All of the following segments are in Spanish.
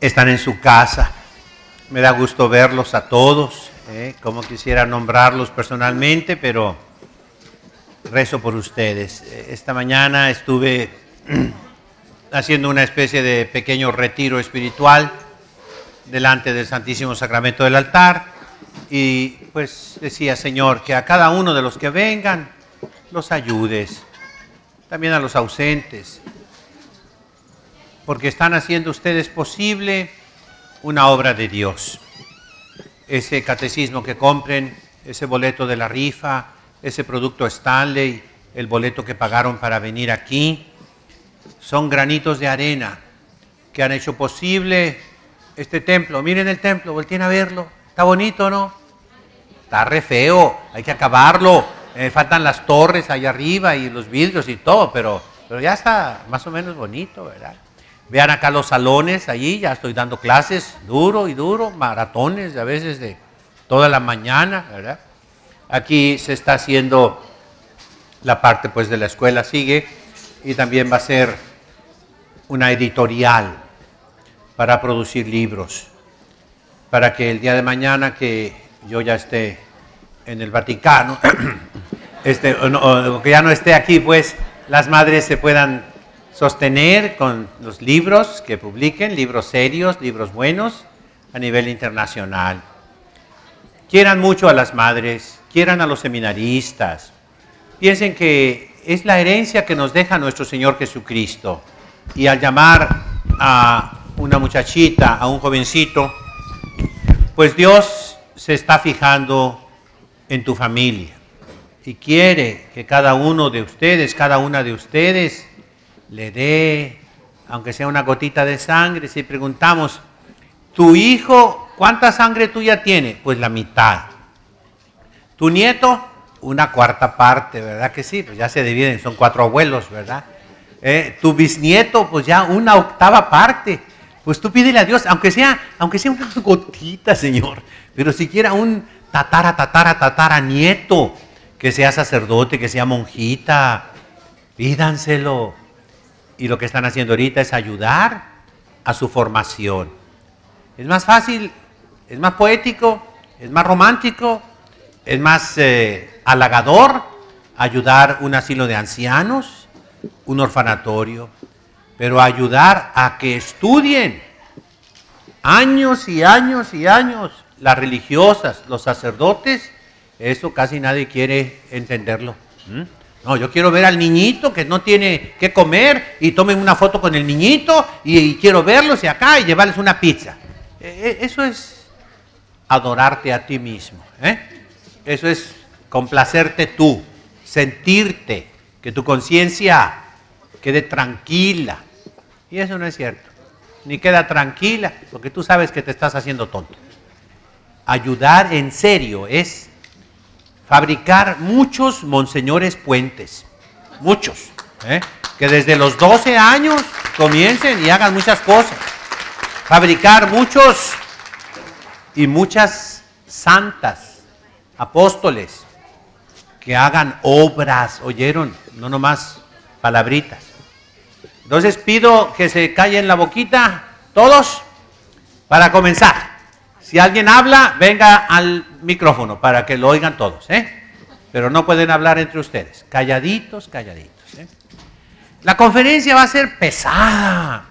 están en su casa. Me da gusto verlos a todos, ¿eh? como quisiera nombrarlos personalmente, pero rezo por ustedes. Esta mañana estuve haciendo una especie de pequeño retiro espiritual delante del Santísimo Sacramento del altar y pues decía, Señor, que a cada uno de los que vengan los ayudes, también a los ausentes, porque están haciendo ustedes posible una obra de Dios. Ese catecismo que compren, ese boleto de la rifa, ese producto Stanley, el boleto que pagaron para venir aquí, son granitos de arena que han hecho posible este templo. Miren el templo, volteen a verlo. Está bonito, ¿no? Está re feo, hay que acabarlo. Eh, faltan las torres allá arriba y los vidrios y todo, pero, pero ya está más o menos bonito, ¿verdad? Vean acá los salones, allí ya estoy dando clases duro y duro, maratones a veces de toda la mañana, ¿verdad? Aquí se está haciendo la parte pues de la escuela, sigue, y también va a ser una editorial para producir libros, para que el día de mañana que yo ya esté en el Vaticano, este, o que ya no esté aquí, pues las madres se puedan sostener con los libros que publiquen, libros serios, libros buenos a nivel internacional. Quieran mucho a las madres, quieran a los seminaristas, piensen que es la herencia que nos deja nuestro Señor Jesucristo. Y al llamar a una muchachita, a un jovencito, pues Dios se está fijando en tu familia y quiere que cada uno de ustedes, cada una de ustedes, le dé, aunque sea una gotita de sangre, si preguntamos, ¿tu hijo cuánta sangre tuya tiene? Pues la mitad. ¿Tu nieto? Una cuarta parte, ¿verdad que sí? Pues ya se dividen, son cuatro abuelos, ¿verdad? Eh, tu bisnieto, pues ya una octava parte. Pues tú pídele a Dios, aunque sea, aunque sea una gotita, Señor, pero siquiera un tatara, tatara, tatara nieto, que sea sacerdote, que sea monjita, pídanselo y lo que están haciendo ahorita es ayudar a su formación. Es más fácil, es más poético, es más romántico, es más eh, halagador ayudar un asilo de ancianos, un orfanatorio, pero ayudar a que estudien años y años y años las religiosas, los sacerdotes, eso casi nadie quiere entenderlo. No, yo quiero ver al niñito que no tiene que comer y tomen una foto con el niñito y, quiero verlos y acá y llevarles una pizza. E, e, eso es adorarte a ti mismo. ¿eh? Eso es complacerte tú, sentirte, que tu conciencia quede tranquila. Y eso no es cierto. Ni queda tranquila porque tú sabes que te estás haciendo tonto. Ayudar en serio es fabricar muchos monseñores puentes, muchos, ¿eh? que desde los 12 años comiencen y hagan muchas cosas, fabricar muchos y muchas santas, apóstoles, que hagan obras, oyeron, no nomás palabritas. Entonces pido que se callen la boquita todos para comenzar. Si alguien habla, venga al micrófono para que lo oigan todos, ¿eh? Pero no pueden hablar entre ustedes. Calladitos, calladitos. ¿eh? La conferencia va a ser pesada.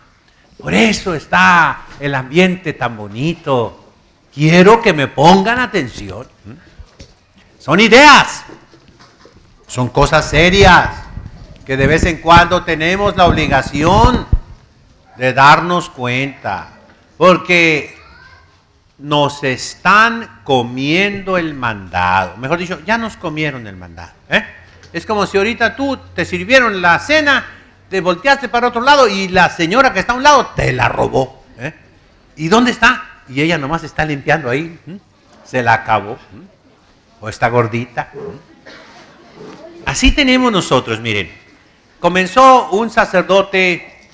Por eso está el ambiente tan bonito. Quiero que me pongan atención. Son ideas. Son cosas serias que de vez en cuando tenemos la obligación de darnos cuenta. Porque nos están comiendo el mandado. Mejor dicho, ya nos comieron el mandado. ¿eh? Es como si ahorita tú te sirvieron la cena, te volteaste para otro lado y la señora que está a un lado te la robó. ¿eh? ¿Y dónde está? Y ella nomás está limpiando ahí. Se la acabó. O está gordita. Así tenemos nosotros, miren. Comenzó un sacerdote,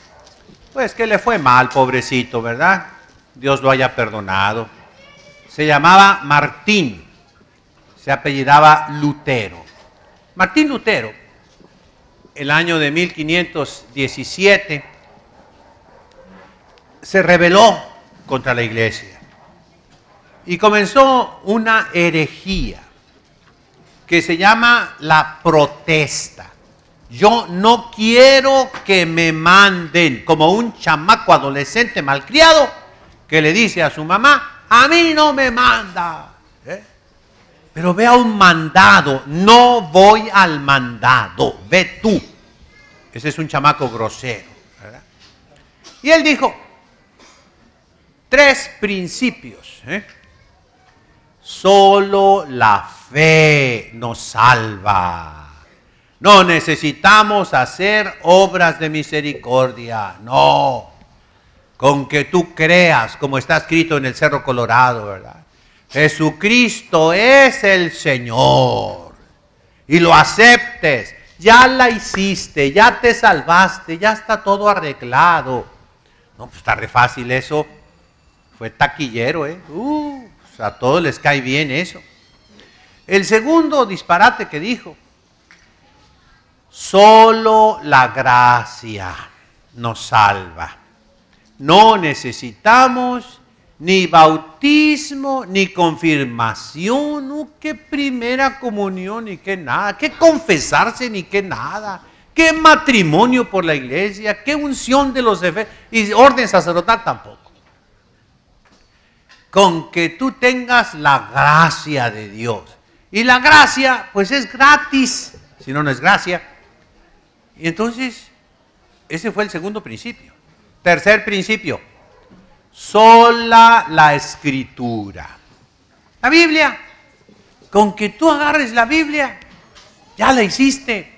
pues que le fue mal, pobrecito, ¿verdad? Dios lo haya perdonado se llamaba Martín, se apellidaba Lutero. Martín Lutero, el año de 1517, se rebeló contra la iglesia y comenzó una herejía que se llama la protesta. Yo no quiero que me manden como un chamaco adolescente malcriado que le dice a su mamá, a mí no me manda. ¿Eh? Pero ve a un mandado. No voy al mandado. Ve tú. Ese es un chamaco grosero. Y él dijo tres principios. ¿eh? Solo la fe nos salva. No necesitamos hacer obras de misericordia. No con que tú creas, como está escrito en el Cerro Colorado, ¿verdad? Jesucristo es el Señor. Y lo aceptes. Ya la hiciste, ya te salvaste, ya está todo arreglado. No, pues está re fácil eso. Fue taquillero, ¿eh? Uh, a todos les cae bien eso. El segundo disparate que dijo, solo la gracia nos salva. No necesitamos ni bautismo, ni confirmación, ni uh, que primera comunión, ni qué nada, que confesarse, ni qué nada, que matrimonio por la iglesia, que unción de los jefes, y orden sacerdotal tampoco. Con que tú tengas la gracia de Dios. Y la gracia, pues es gratis, si no, no es gracia. Y entonces, ese fue el segundo principio. Tercer principio, sola la escritura. La Biblia, con que tú agarres la Biblia, ya la hiciste.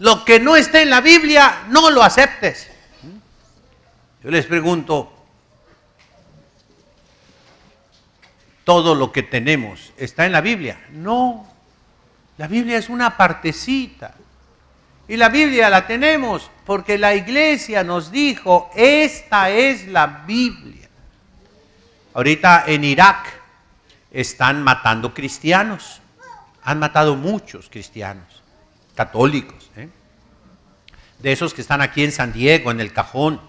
Lo que no está en la Biblia, no lo aceptes. Yo les pregunto, ¿todo lo que tenemos está en la Biblia? No, la Biblia es una partecita. Y la Biblia la tenemos porque la iglesia nos dijo, esta es la Biblia. Ahorita en Irak están matando cristianos, han matado muchos cristianos, católicos, ¿eh? de esos que están aquí en San Diego, en el cajón,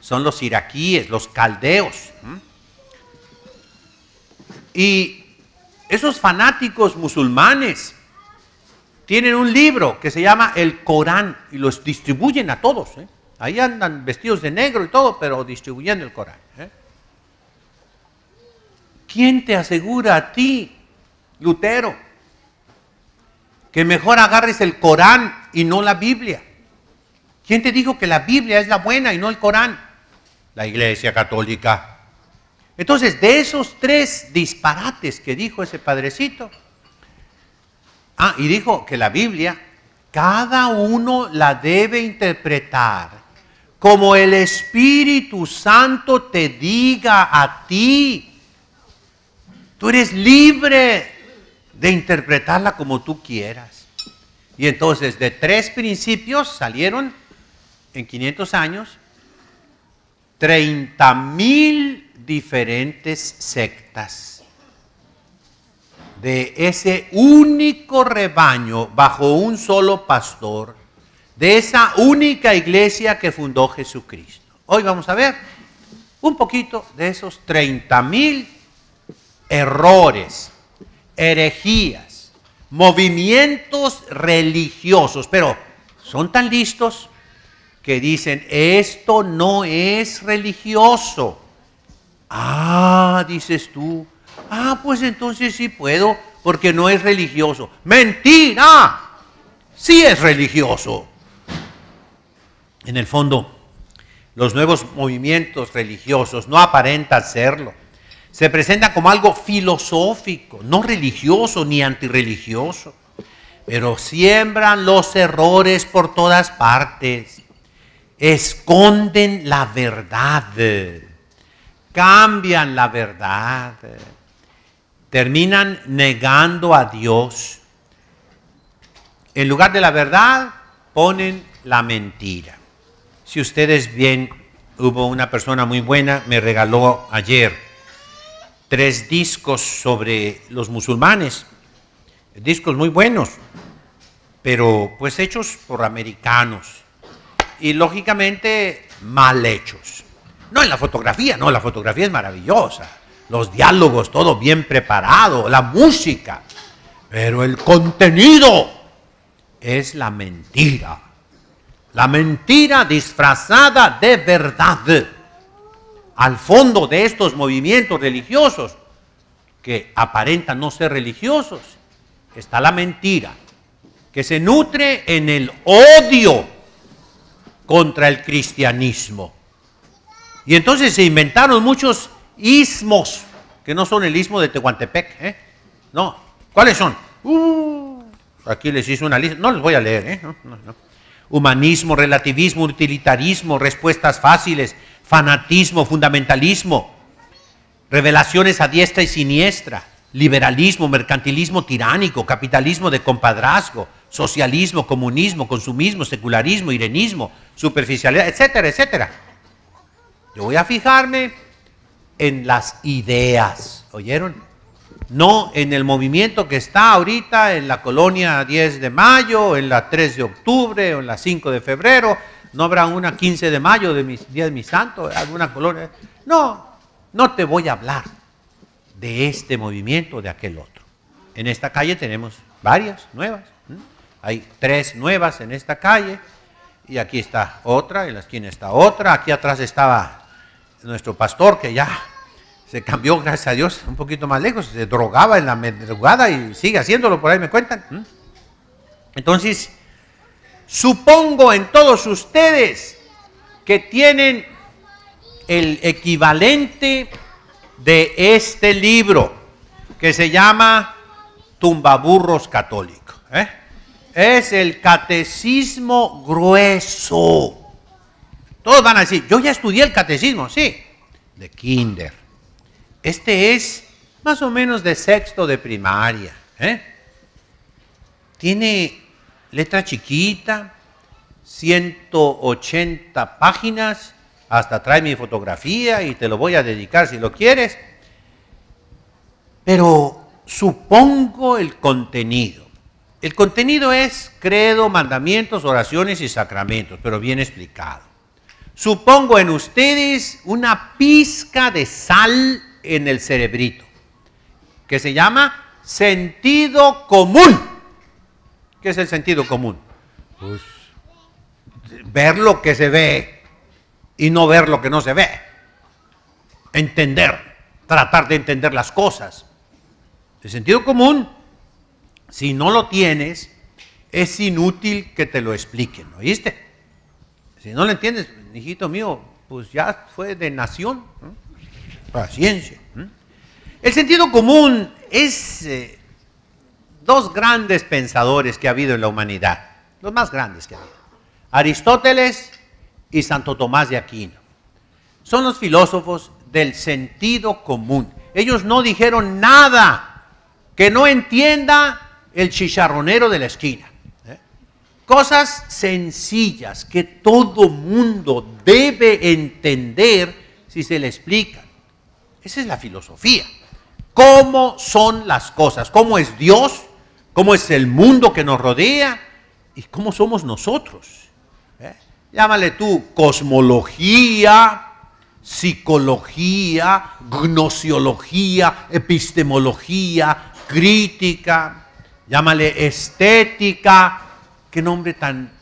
son los iraquíes, los caldeos. Y esos fanáticos musulmanes, tienen un libro que se llama el Corán y los distribuyen a todos. ¿eh? Ahí andan vestidos de negro y todo, pero distribuyendo el Corán. ¿eh? ¿Quién te asegura a ti, Lutero, que mejor agarres el Corán y no la Biblia? ¿Quién te dijo que la Biblia es la buena y no el Corán? La Iglesia Católica. Entonces, de esos tres disparates que dijo ese padrecito, Ah, y dijo que la Biblia, cada uno la debe interpretar como el Espíritu Santo te diga a ti. Tú eres libre de interpretarla como tú quieras. Y entonces de tres principios salieron en 500 años 30 mil diferentes sectas de ese único rebaño bajo un solo pastor, de esa única iglesia que fundó Jesucristo. Hoy vamos a ver un poquito de esos 30 mil errores, herejías, movimientos religiosos, pero son tan listos que dicen, esto no es religioso. Ah, dices tú, ah, pues entonces sí puedo porque no es religioso. Mentira, sí es religioso. En el fondo, los nuevos movimientos religiosos no aparentan serlo. Se presentan como algo filosófico, no religioso ni antirreligioso, pero siembran los errores por todas partes, esconden la verdad, cambian la verdad terminan negando a Dios. En lugar de la verdad, ponen la mentira. Si ustedes bien, hubo una persona muy buena, me regaló ayer tres discos sobre los musulmanes, discos muy buenos, pero pues hechos por americanos y lógicamente mal hechos. No en la fotografía, no, la fotografía es maravillosa los diálogos, todo bien preparado, la música, pero el contenido es la mentira. La mentira disfrazada de verdad. Al fondo de estos movimientos religiosos, que aparentan no ser religiosos, está la mentira, que se nutre en el odio contra el cristianismo. Y entonces se inventaron muchos ismos, que no son el ismo de Tehuantepec, ¿eh? No, ¿cuáles son? Uh, aquí les hice una lista, no les voy a leer, ¿eh? Humanismo, relativismo, utilitarismo, respuestas fáciles, fanatismo, fundamentalismo, revelaciones a diestra y siniestra, liberalismo, mercantilismo tiránico, capitalismo de compadrazgo, socialismo, comunismo, consumismo, secularismo, irenismo, superficialidad, etcétera, etcétera. Yo voy a fijarme en las ideas. ¿Oyeron? No en el movimiento que está ahorita en la colonia 10 de mayo, en la 3 de octubre o en la 5 de febrero. No habrá una 15 de mayo de mis, Día de mi Santo, ¿eh? alguna colonia. No, no te voy a hablar de este movimiento, o de aquel otro. En esta calle tenemos varias nuevas. Hay tres nuevas en esta calle. Y aquí está otra, en la esquina está otra. Aquí atrás estaba nuestro pastor que ya se cambió, gracias a Dios, un poquito más lejos, se drogaba en la madrugada y sigue haciéndolo, por ahí me cuentan. Entonces, supongo en todos ustedes que tienen el equivalente de este libro que se llama Tumbaburros Católicos. ¿eh? Es el catecismo grueso. Todos van a decir, yo ya estudié el catecismo, sí, de kinder este es más o menos de sexto de primaria. ¿eh? Tiene letra chiquita, 180 páginas, hasta trae mi fotografía y te lo voy a dedicar si lo quieres. Pero supongo el contenido. El contenido es credo, mandamientos, oraciones y sacramentos, pero bien explicado. Supongo en ustedes una pizca de sal en el cerebrito, que se llama sentido común. ¿Qué es el sentido común? Pues ver lo que se ve y no ver lo que no se ve. Entender, tratar de entender las cosas. El sentido común, si no lo tienes, es inútil que te lo expliquen, ¿oíste? Si no lo entiendes, hijito mío, pues ya fue de nación. Paciencia. El sentido común es eh, dos grandes pensadores que ha habido en la humanidad, los más grandes que ha habido, Aristóteles y Santo Tomás de Aquino. Son los filósofos del sentido común. Ellos no dijeron nada que no entienda el chicharronero de la esquina. ¿eh? Cosas sencillas que todo mundo debe entender si se le explica. Esa es la filosofía. ¿Cómo son las cosas? ¿Cómo es Dios? ¿Cómo es el mundo que nos rodea? ¿Y cómo somos nosotros? ¿Eh? Llámale tú cosmología, psicología, gnosiología, epistemología, crítica, llámale estética. Qué nombre tan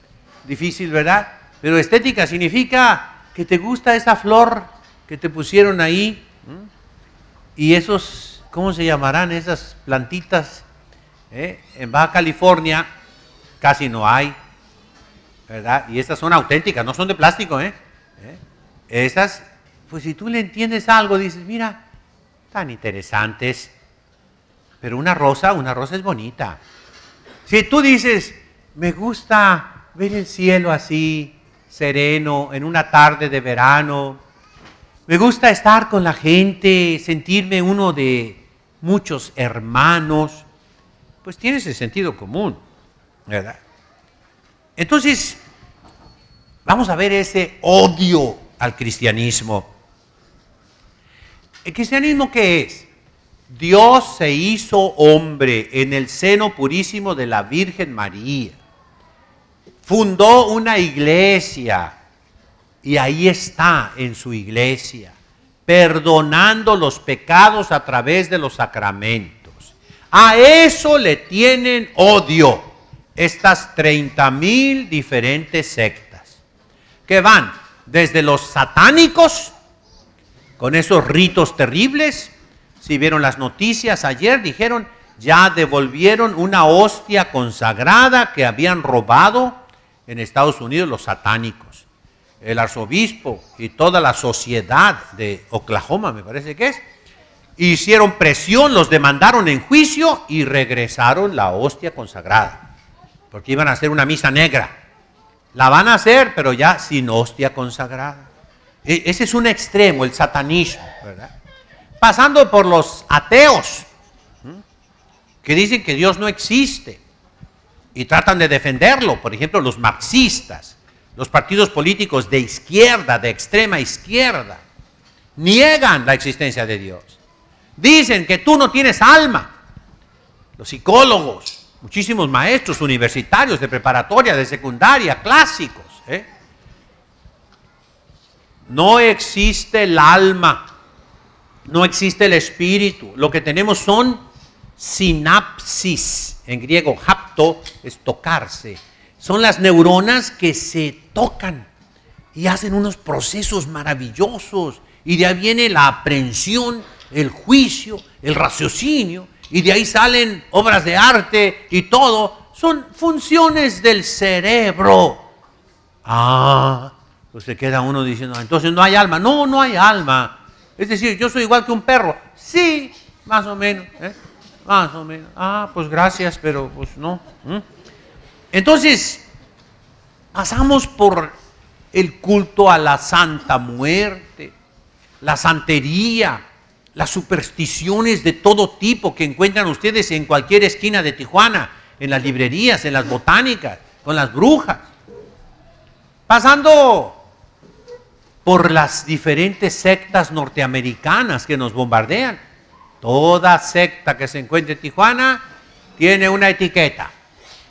difícil, ¿verdad? Pero estética significa que te gusta esa flor que te pusieron ahí y esos, ¿cómo se llamarán esas plantitas? ¿Eh? En Baja California casi no hay, ¿verdad? Y estas son auténticas, no son de plástico, ¿eh? ¿Eh? Esas, pues si tú le entiendes algo, dices, mira, tan interesantes. Pero una rosa, una rosa es bonita. Si tú dices, me gusta ver el cielo así, sereno, en una tarde de verano, me gusta estar con la gente, sentirme uno de muchos hermanos. Pues tiene ese sentido común, ¿verdad? Entonces, vamos a ver ese odio al cristianismo. ¿El cristianismo qué es? Dios se hizo hombre en el seno purísimo de la Virgen María. Fundó una iglesia y ahí está en su iglesia, perdonando los pecados a través de los sacramentos. A eso le tienen odio estas 30 mil diferentes sectas, que van desde los satánicos, con esos ritos terribles, si vieron las noticias ayer, dijeron, ya devolvieron una hostia consagrada que habían robado en Estados Unidos los satánicos el arzobispo y toda la sociedad de Oklahoma, me parece que es, hicieron presión, los demandaron en juicio y regresaron la hostia consagrada, porque iban a hacer una misa negra. La van a hacer, pero ya sin hostia consagrada. E, ese es un extremo, el satanismo, Pasando por los ateos, que dicen que Dios no existe y tratan de defenderlo, por ejemplo, los marxistas los partidos políticos de izquierda, de extrema izquierda, niegan la existencia de Dios. Dicen que tú no tienes alma. Los psicólogos, muchísimos maestros universitarios de preparatoria, de secundaria, clásicos. ¿eh? No existe el alma, no existe el espíritu. Lo que tenemos son sinapsis, en griego hapto es tocarse, son las neuronas que se tocan y hacen unos procesos maravillosos. Y de ahí viene la aprensión, el juicio, el raciocinio, y de ahí salen obras de arte y todo. Son funciones del cerebro. Ah, pues se queda uno diciendo, ah, entonces no hay alma. No, no hay alma. Es decir, yo soy igual que un perro. Sí, más o menos. ¿eh? Más o menos. Ah, pues gracias, pero pues no. Entonces, pasamos por el culto a la santa muerte, la santería, las supersticiones de todo tipo que encuentran ustedes en cualquier esquina de Tijuana, en las librerías, en las botánicas, con las brujas. Pasando por las diferentes sectas norteamericanas que nos bombardean. Toda secta que se encuentre en Tijuana tiene una etiqueta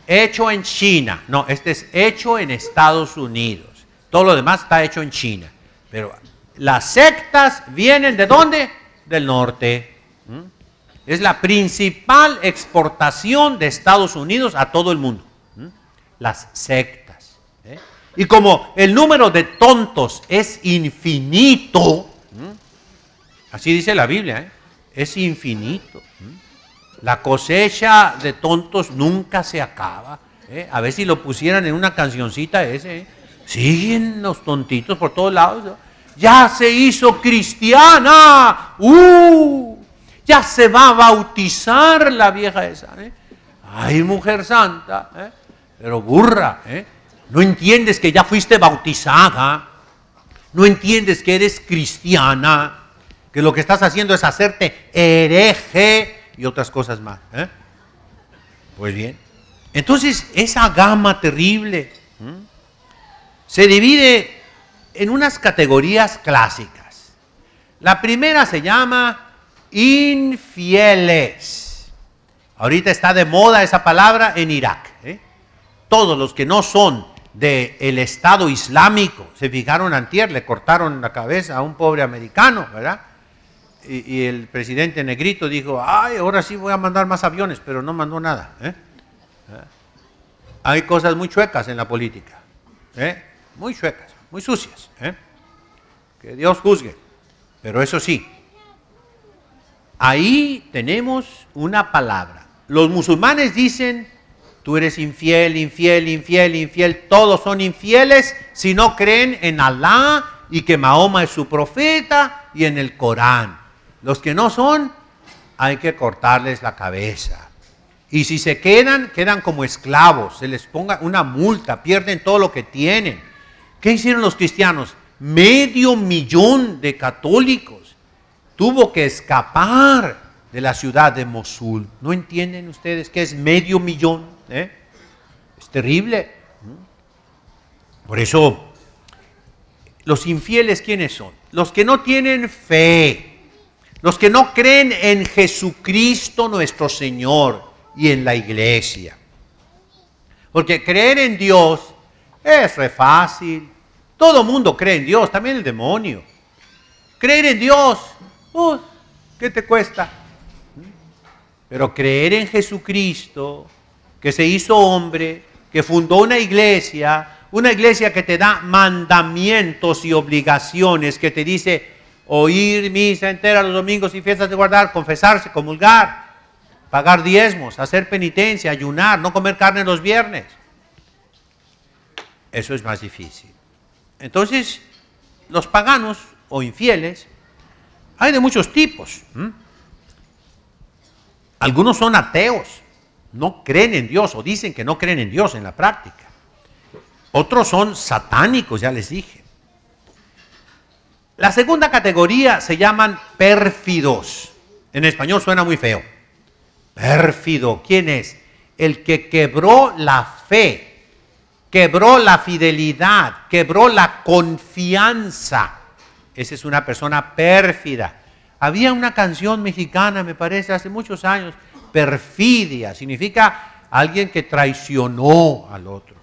hecho en China. No, este es hecho en Estados Unidos. Todo lo demás está hecho en China. Pero las sectas vienen de dónde? Del norte. ¿Mm? Es la principal exportación de Estados Unidos a todo el mundo. ¿Mm? Las sectas. ¿eh? Y como el número de tontos es infinito, ¿Mm? así dice la Biblia, ¿eh? es infinito. La cosecha de tontos nunca se acaba. ¿eh? A ver si lo pusieran en una cancioncita ese. ¿eh? Siguen los tontitos por todos lados. Ya se hizo cristiana. ¡Uh! Ya se va a bautizar la vieja esa. ¿eh? Ay, mujer santa. Pero burra. No entiendes que ya fuiste bautizada. No entiendes que eres cristiana. Que lo que estás haciendo es hacerte hereje y otras cosas más. ¿eh? Pues bien, entonces esa gama terrible se divide en unas categorías clásicas. La primera se llama infieles. Ahorita está de moda esa palabra en Irak. ¿eh? Todos los que no son del el Estado Islámico, se fijaron antier, le cortaron la cabeza a un pobre americano, ¿verdad? y, el presidente Negrito dijo, ay, ahora sí voy a mandar más aviones, pero no mandó nada. ¿eh? ¿Eh? Hay cosas muy chuecas en la política, ¿eh? muy chuecas, muy sucias. Que Dios juzgue. Pero eso sí, ahí tenemos una palabra. Los musulmanes dicen, tú eres infiel, infiel, infiel, infiel, todos son infieles si no creen en Alá y que Mahoma es su profeta y en el Corán. Los que no son, hay que cortarles la cabeza. Y si se quedan, quedan como esclavos, se les ponga una multa, pierden todo lo que tienen. ¿Qué hicieron los cristianos? Medio millón de católicos tuvo que escapar de la ciudad de Mosul. ¿No entienden ustedes qué es medio millón? ¿Eh? Es terrible. Por eso, los infieles, ¿quiénes son? Los que no tienen fe los que no creen en Jesucristo nuestro Señor y en la iglesia. Porque creer en Dios es re fácil. Todo mundo cree en Dios, también el demonio. Creer en Dios, uh, ¿qué te cuesta? Pero creer en Jesucristo, que se hizo hombre, que fundó una iglesia, una iglesia que te da mandamientos y obligaciones, que te dice, oír misa entera los domingos y fiestas de guardar, confesarse, comulgar, pagar diezmos, hacer penitencia, ayunar, no comer carne los viernes. Eso es más difícil. Entonces, los paganos o infieles hay de muchos tipos. Algunos son ateos, no creen en Dios o dicen que no creen en Dios en la práctica. Otros son satánicos, ya les dije. La segunda categoría se llaman pérfidos. En español suena muy feo. Pérfido, ¿quién es? El que quebró la fe, quebró la fidelidad, quebró la confianza. Esa es una persona pérfida. Había una canción mexicana, me parece, hace muchos años, perfidia, significa alguien que traicionó al otro.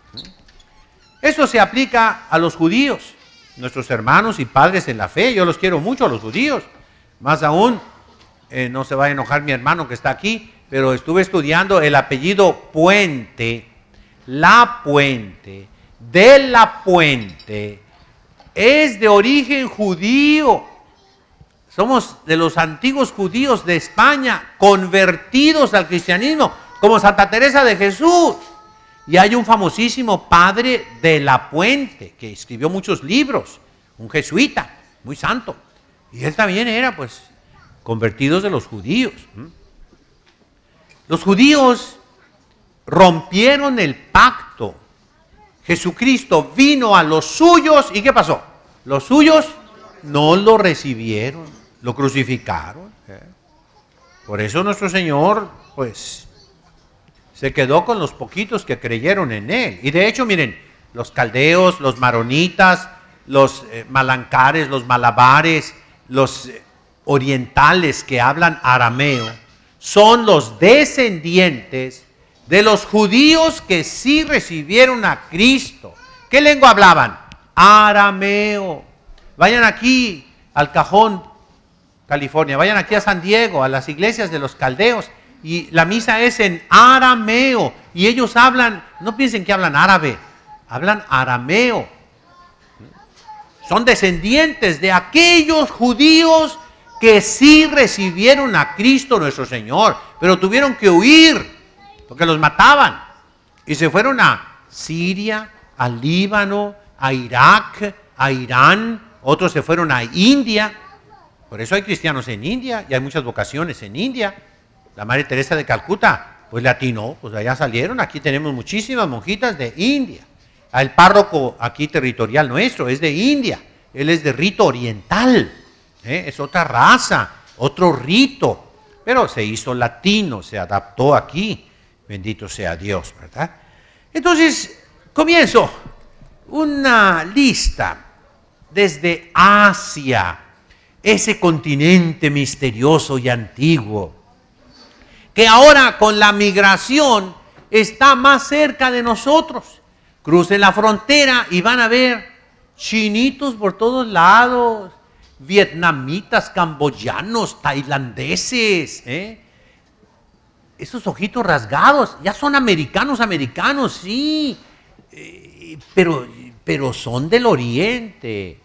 Eso se aplica a los judíos nuestros hermanos y padres en la fe. Yo los quiero mucho a los judíos. Más aún, eh, no se va a enojar mi hermano que está aquí, pero estuve estudiando el apellido Puente, la Puente, de la Puente. Es de origen judío. Somos de los antiguos judíos de España, convertidos al cristianismo, como Santa Teresa de Jesús. Y hay un famosísimo padre de la Puente, que escribió muchos libros, un jesuita, muy santo. Y él también era, pues, convertido de los judíos. Los judíos rompieron el pacto. Jesucristo vino a los suyos y ¿qué pasó? Los suyos no lo recibieron, lo crucificaron. ¿eh? Por eso nuestro Señor, pues, se quedó con los poquitos que creyeron en él. Y de hecho, miren, los caldeos, los maronitas, los eh, malancares, los malabares, los eh, orientales que hablan arameo, son los descendientes de los judíos que sí recibieron a Cristo. ¿Qué lengua hablaban? Arameo. Vayan aquí al cajón, California, vayan aquí a San Diego, a las iglesias de los caldeos y la misa es en arameo. Y ellos hablan, no piensen que hablan árabe, hablan arameo. Son descendientes de aquellos judíos que sí recibieron a Cristo nuestro Señor, pero tuvieron que huir porque los mataban. Y se fueron a Siria, al Líbano, a Irak, a Irán, otros se fueron a India. Por eso hay cristianos en India y hay muchas vocaciones en India la Madre Teresa de Calcuta, pues latino, pues allá salieron, aquí tenemos muchísimas monjitas de India. El párroco aquí territorial nuestro es de India, él es de rito oriental, ¿eh? es otra raza, otro rito, pero se hizo latino, se adaptó aquí, bendito sea Dios, ¿verdad? Entonces, comienzo una lista desde Asia, ese continente misterioso y antiguo, que ahora con la migración está más cerca de nosotros. Crucen la frontera y van a ver chinitos por todos lados, vietnamitas, camboyanos, tailandeses, ¿eh? esos ojitos rasgados, ya son americanos, americanos, sí, eh, pero, pero son del oriente.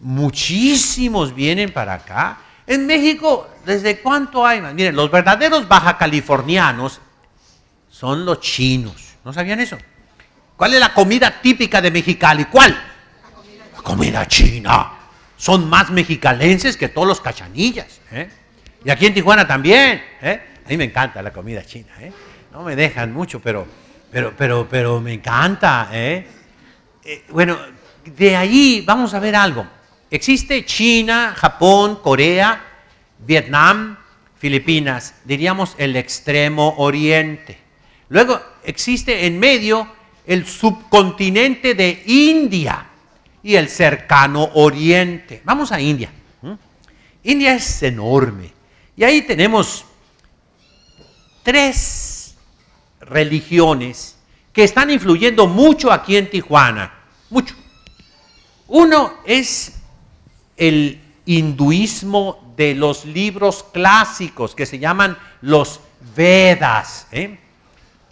Muchísimos vienen para acá. En México ¿Desde cuánto hay más? Miren, los verdaderos baja californianos son los chinos. ¿No sabían eso? ¿Cuál es la comida típica de Mexicali? ¿Cuál? La comida, china. Son más mexicalenses que todos los cachanillas. ¿eh? Y aquí en Tijuana también. ¿eh? A mí me encanta la comida china. ¿eh? No me dejan mucho, pero, pero, pero, pero me encanta. bueno, de ahí vamos a ver algo. Existe China, Japón, Corea, Vietnam, Filipinas, diríamos el extremo oriente. Luego existe en medio el subcontinente de India y el cercano oriente. Vamos a India. India es enorme. Y ahí tenemos tres religiones que están influyendo mucho aquí en Tijuana. Mucho. Uno es el hinduismo de los libros clásicos que se llaman los Vedas. ¿eh?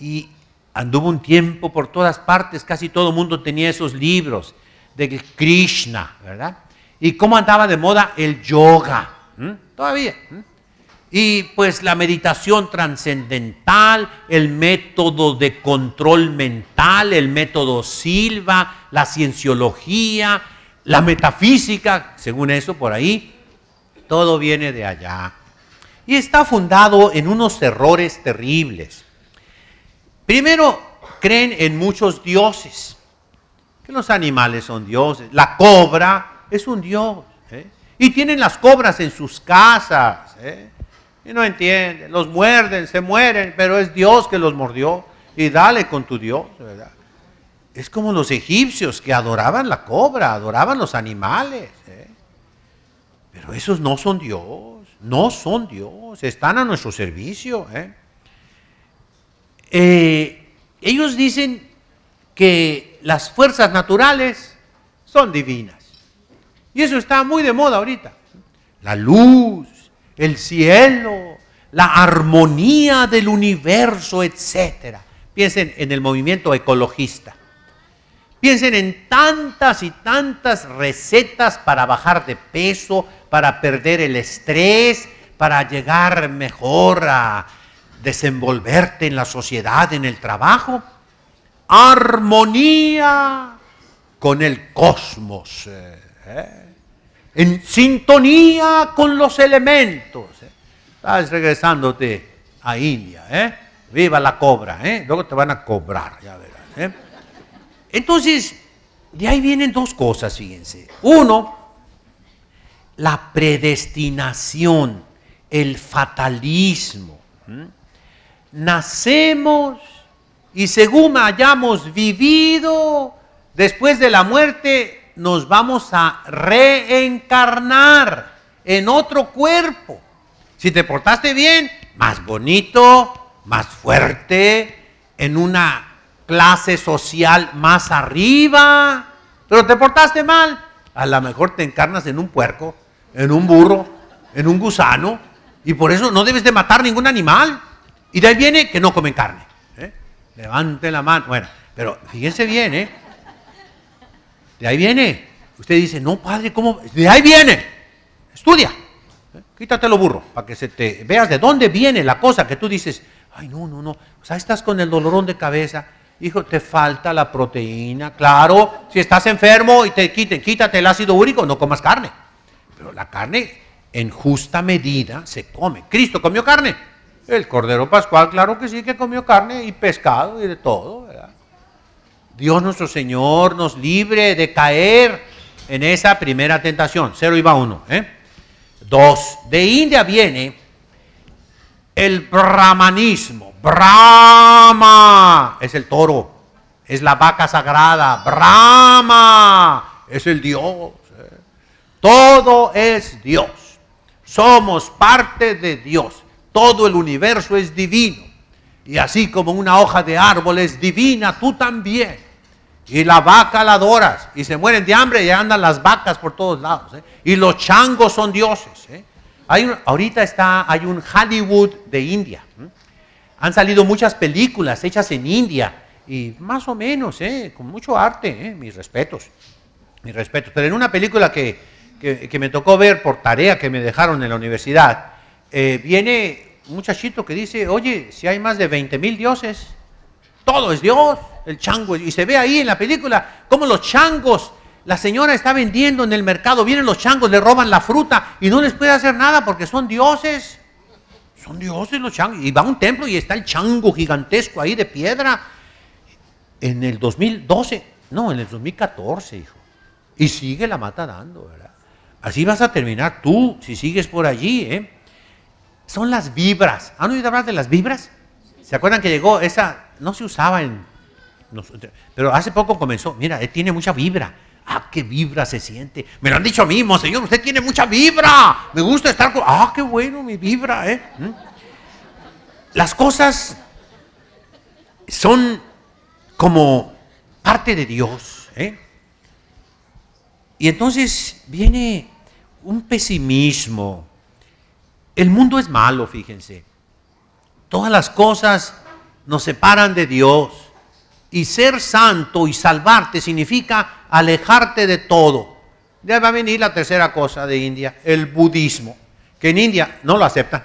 Y anduvo un tiempo por todas partes, casi todo el mundo tenía esos libros de Krishna, ¿verdad? Y cómo andaba de moda el yoga, todavía. Y pues la meditación trascendental, el método de control mental, el método Silva, la cienciología, la metafísica, según eso por ahí, todo viene de allá. Y está fundado en unos errores terribles. Primero, creen en muchos dioses, que los animales son dioses, la cobra es un dios, ¿eh? y tienen las cobras en sus casas, ¿eh? y no entienden, los muerden, se mueren, pero es Dios que los mordió, y dale con tu dios, Es como los egipcios que adoraban la cobra, adoraban los animales. ¿eh? Pero esos no son Dios, no son Dios, están a nuestro servicio. ¿eh? ¿eh? ellos dicen que las fuerzas naturales son divinas. Y eso está muy de moda ahorita. La luz, el cielo, la armonía del universo, etc. Piensen en el movimiento ecologista. Piensen en tantas y tantas recetas para bajar de peso, para perder el estrés, para llegar mejor a desenvolverte en la sociedad, en el trabajo. Armonía con el cosmos, eh, eh. en sintonía con los elementos. Eh. Estás regresándote a India, ¿eh? viva la cobra, luego te van a cobrar, ya verás. Entonces, de ahí vienen dos cosas, fíjense. Uno, la predestinación, el fatalismo. Nacemos y según hayamos vivido, después de la muerte nos vamos a reencarnar en otro cuerpo. Si te portaste bien, más bonito, más fuerte, en una clase social más arriba, pero te portaste mal. A lo mejor te encarnas en un puerco, en un burro, en un gusano, y por eso no debes de matar ningún animal. Y de ahí viene que no comen carne. ¿eh? Levante la mano. Bueno, pero fíjense bien, ¿eh? De ahí viene. Usted dice, no, padre, ¿cómo? De ahí viene. Estudia. ¿eh? Quítate lo burro, para que se te veas de dónde viene la cosa que tú dices, ay, no, no, no. O sea, estás con el dolorón de cabeza Hijo, te falta la proteína. Claro, si estás enfermo y te quiten, quítate el ácido úrico, no comas carne. Pero la carne en justa medida se come. Cristo comió carne. El Cordero Pascual, claro que sí que comió carne y pescado y de todo. Dios nuestro Señor nos libre de caer en esa primera tentación. Cero iba uno. ¿eh? Dos, de India viene el brahmanismo. Brahma es el toro, es la vaca sagrada. Brahma es el Dios. Eh. Todo es Dios. Somos parte de Dios. Todo el universo es divino. Y así como una hoja de árbol es divina, tú también. Y la vaca la adoras. Y se mueren de hambre y andan las vacas por todos lados. Eh. Y los changos son dioses. ¿eh? ahorita está, hay un Hollywood de India. Han salido muchas películas hechas en India y más o menos, ¿eh? con mucho arte, ¿eh? mis respetos, mis respetos. Pero en una película que, me tocó ver por tarea que me dejaron en la universidad, eh, viene un muchachito que dice, oye, si hay más de 20 mil dioses, todo es Dios, el chango, y se ve ahí en la película como los changos la señora está vendiendo en el mercado, vienen los changos, le roban la fruta y no les puede hacer nada porque son dioses. Son dioses los changos. Y va a un templo y está el chango gigantesco ahí de piedra. En el 2012, no, en el 2014, hijo. Y sigue la mata dando, ¿verdad? Así vas a terminar tú si sigues por allí, ¿eh? Son las vibras. ¿Han oído hablar de las vibras? ¿Se acuerdan que llegó esa? No se usaba en... Pero hace poco comenzó. Mira, eh, tiene mucha vibra Ah, qué vibra se siente. Me lo han dicho a mí, monseñor, usted tiene mucha vibra. Me gusta estar con... Ah, qué bueno, mi vibra, ¿eh? ¿Mm? Las cosas son como parte de Dios, ¿eh? Y entonces viene un pesimismo. El mundo es malo, fíjense. Todas las cosas nos separan de Dios. Y ser santo y salvarte significa alejarte de todo. Ya va a venir la tercera cosa de India, el budismo, que en India no lo aceptan.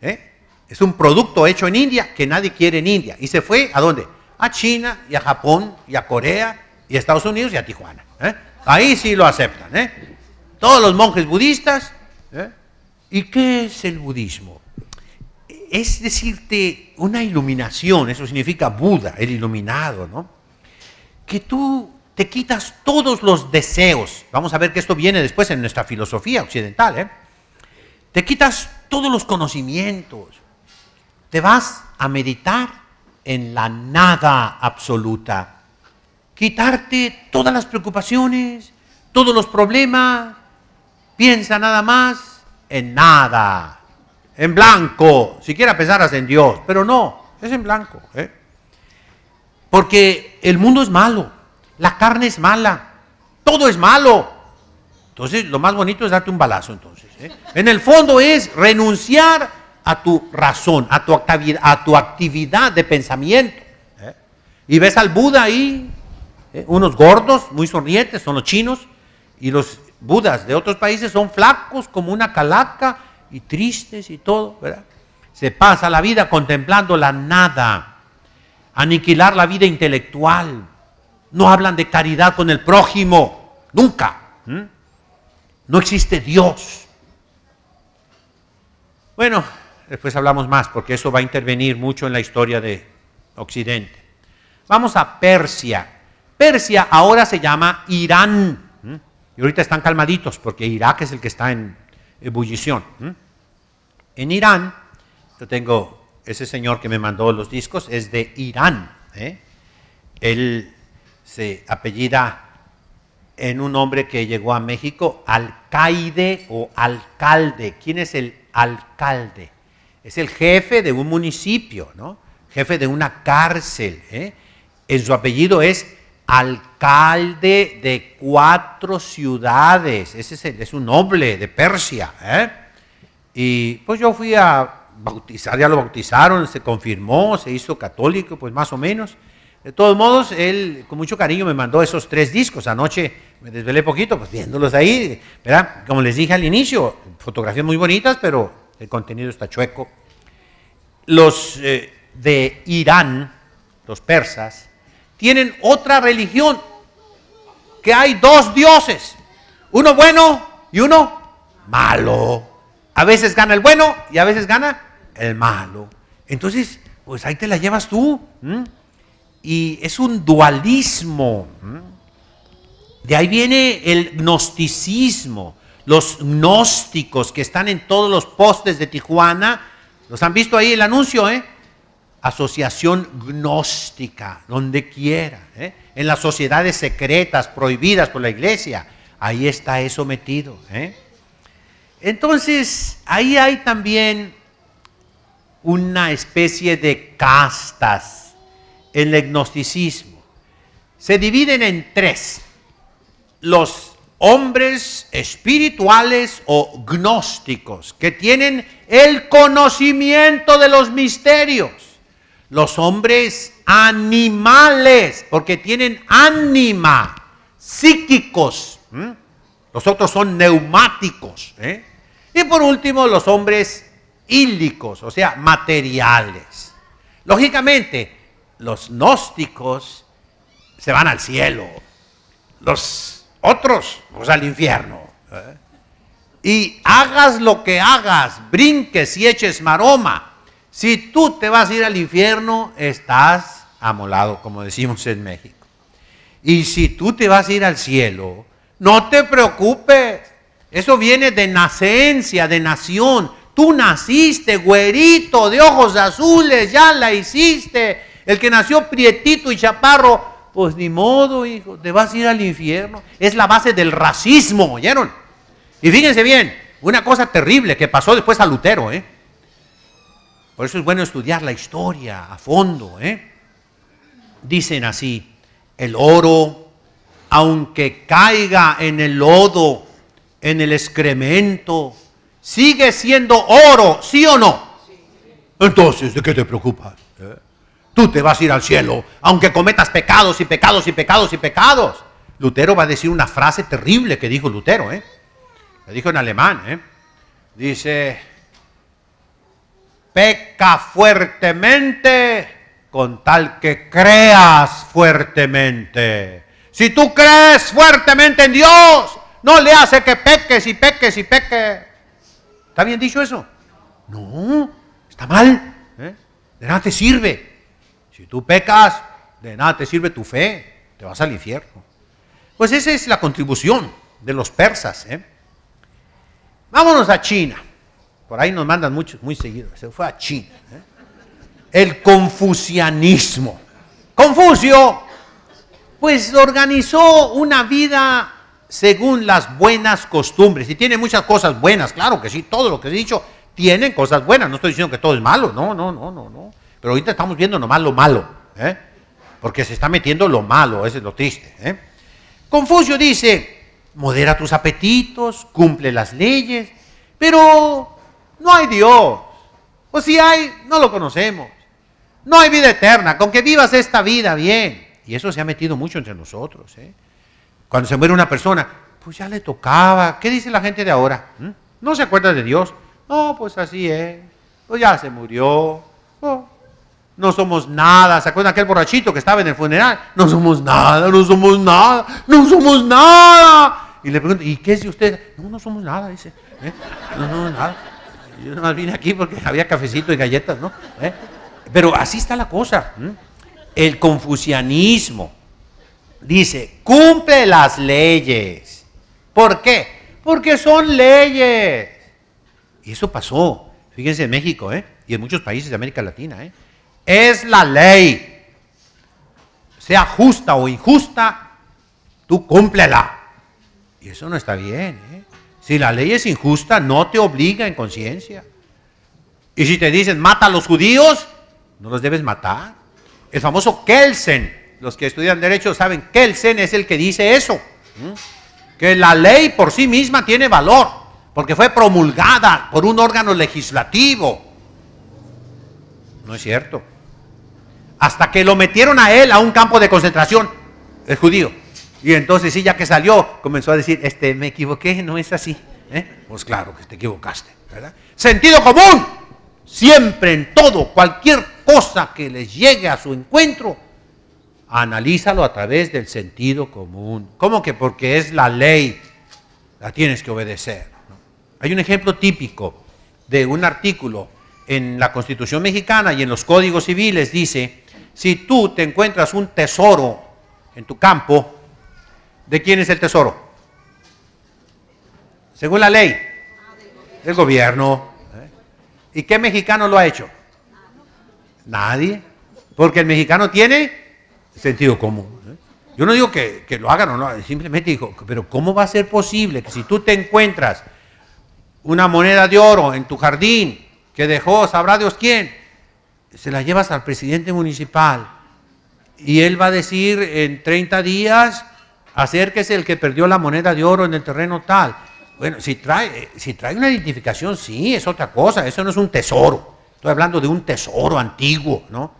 ¿eh? Es un producto hecho en India que nadie quiere en India. ¿Y se fue a dónde? A China y a Japón y a Corea y a Estados Unidos y a Tijuana. ¿eh? Ahí sí lo aceptan. ¿eh? Todos los monjes budistas. ¿Y qué es el budismo? es decirte una iluminación, eso significa Buda, el iluminado, ¿no? Que tú te quitas todos los deseos. Vamos a ver que esto viene después en nuestra filosofía occidental, ¿eh? Te quitas todos los conocimientos. Te vas a meditar en la nada absoluta. Quitarte todas las preocupaciones, todos los problemas. Piensa nada más en nada en blanco, siquiera pensaras en Dios, pero no, es en blanco. ¿eh? Porque el mundo es malo, la carne es mala, todo es malo. Entonces, lo más bonito es darte un balazo entonces. ¿eh? En el fondo es renunciar a tu razón, a tu actividad, a tu actividad de pensamiento. ¿eh? Y ves al Buda ahí, unos gordos, muy sonrientes, son los chinos, y los Budas de otros países son flacos como una calaca y tristes y todo, ¿verdad? Se pasa la vida contemplando la nada, aniquilar la vida intelectual. No hablan de caridad con el prójimo, nunca. No existe Dios. Bueno, después hablamos más porque eso va a intervenir mucho en la historia de Occidente. Vamos a Persia. Persia ahora se llama Irán. Y ahorita están calmaditos porque Irak es el que está en ebullición. En Irán, yo tengo ese señor que me mandó los discos, es de Irán. ¿eh? Él se apellida en un hombre que llegó a México, alcaide o alcalde. ¿Quién es el alcalde? Es el jefe de un municipio, ¿no? Jefe de una cárcel. ¿eh? En su apellido es alcalde de cuatro ciudades, ese es, un noble de Persia. ¿eh? Y pues yo fui a bautizar, ya lo bautizaron, se confirmó, se hizo católico, pues más o menos. De todos modos, él con mucho cariño me mandó esos tres discos. Anoche me desvelé poquito, pues viéndolos ahí, Como les dije al inicio, fotografías muy bonitas, pero el contenido está chueco. Los eh, de Irán, los persas, tienen otra religión, que hay dos dioses, uno bueno y uno malo. A veces gana el bueno y a veces gana el malo. Entonces, pues ahí te la llevas tú. Y es un dualismo. De ahí viene el gnosticismo. Los gnósticos que están en todos los postes de Tijuana. Los han visto ahí el anuncio, ¿eh? asociación gnóstica, donde quiera, ¿eh? en las sociedades secretas prohibidas por la iglesia, ahí está eso metido. ¿eh? Entonces, ahí hay también una especie de castas en el gnosticismo Se dividen en tres, los hombres espirituales o gnósticos, que tienen el conocimiento de los misterios los hombres animales, porque tienen ánima, psíquicos. Los otros son neumáticos. ¿eh? Y por último, los hombres ílicos, o sea, materiales. Lógicamente, los gnósticos se van al cielo, los otros pues, al infierno. ¿eh? Y hagas lo que hagas, brinques y eches maroma, si tú te vas a ir al infierno, estás amolado, como decimos en México. Y si tú te vas a ir al cielo, no te preocupes. Eso viene de nacencia, de nación. Tú naciste, güerito, de ojos azules, ya la hiciste. El que nació prietito y chaparro, pues ni modo, hijo, te vas a ir al infierno. Es la base del racismo, ¿oyeron? Y fíjense bien, una cosa terrible que pasó después a Lutero, ¿eh? Por eso es bueno estudiar la historia a fondo. ¿eh? Dicen así, el oro, aunque caiga en el lodo, en el excremento, sigue siendo oro, ¿sí o no? Entonces, ¿de qué te preocupas? Eh? Tú te vas a ir al cielo, aunque cometas pecados y pecados y pecados y pecados. Lutero va a decir una frase terrible que dijo Lutero, ¿eh? La dijo en alemán, ¿eh? Dice, peca fuertemente con tal que creas fuertemente. Si tú crees fuertemente en Dios, no le hace que peques y peques y peques. ¿Está bien dicho eso? No, está mal. ¿Eh? De nada te sirve. Si tú pecas, de nada te sirve tu fe. Te vas al infierno. Pues esa es la contribución de los persas. ¿eh? Vámonos a China. Por ahí nos mandan muchos muy seguido. Se fue a China. ¿eh? El confucianismo. Confucio, pues organizó una vida según las buenas costumbres. Y tiene muchas cosas buenas, claro que sí, todo lo que he dicho tiene cosas buenas. No estoy diciendo que todo es malo, no, no, no, no, no. Pero ahorita estamos viendo nomás lo malo, ¿eh? porque se está metiendo lo malo, eso es lo triste. ¿eh? Confucio dice, modera tus apetitos, cumple las leyes, pero no hay Dios. O si hay, no lo conocemos. No hay vida eterna. Con que vivas esta vida bien. Y eso se ha metido mucho entre nosotros. ¿eh? Cuando se muere una persona, pues ya le tocaba. ¿Qué dice la gente de ahora? ¿Mm? ¿No se acuerda de Dios? No, pues así es. Pues ya se murió. Oh, no somos nada. ¿Se acuerdan aquel borrachito que estaba en el funeral? No somos nada, no somos nada, no somos nada. Y le pregunto, ¿y qué es de usted? No, no somos nada, dice. ¿eh? No somos nada. Yo más vine aquí porque había cafecito y galletas, ¿no? ¿Eh? Pero así está la cosa. El confucianismo dice, cumple las leyes. ¿Por qué? Porque son leyes. Y eso pasó, fíjense, en México, ¿eh? Y en muchos países de América Latina, ¿eh? Es la ley. Sea justa o injusta, tú cúmplela. Y eso no está bien, ¿eh? Si la ley es injusta, no te obliga en conciencia. Y si te dicen, mata a los judíos, no los debes matar. El famoso Kelsen, los que estudian derecho saben, Kelsen es el que dice eso. Que la ley por sí misma tiene valor, porque fue promulgada por un órgano legislativo. No es cierto. Hasta que lo metieron a él a un campo de concentración, el judío. Y entonces sí, ya que salió, comenzó a decir, este, me equivoqué, no es así. ¿eh? Pues claro que te equivocaste, ¿verdad? Sentido común. Siempre en todo, cualquier cosa que les llegue a su encuentro, analízalo a través del sentido común. ¿Cómo que? Porque es la ley, la tienes que obedecer. Hay un ejemplo típico de un artículo en la Constitución mexicana y en los códigos civiles, dice, si tú te encuentras un tesoro en tu campo, ¿De quién es el tesoro? Según la ley, del gobierno. ¿Eh? ¿Y qué mexicano lo ha hecho? Nadie. Porque el mexicano tiene sentido común. ¿eh? Yo no digo que, que lo hagan o no, simplemente digo, pero ¿cómo va a ser posible que si tú te encuentras una moneda de oro en tu jardín que dejó, sabrá Dios quién, se la llevas al presidente municipal y él va a decir en 30 días acérquese el que perdió la moneda de oro en el terreno tal. Bueno, si trae, si trae una identificación, sí, es otra cosa, eso no es un tesoro. Estoy hablando de un tesoro antiguo, ¿no?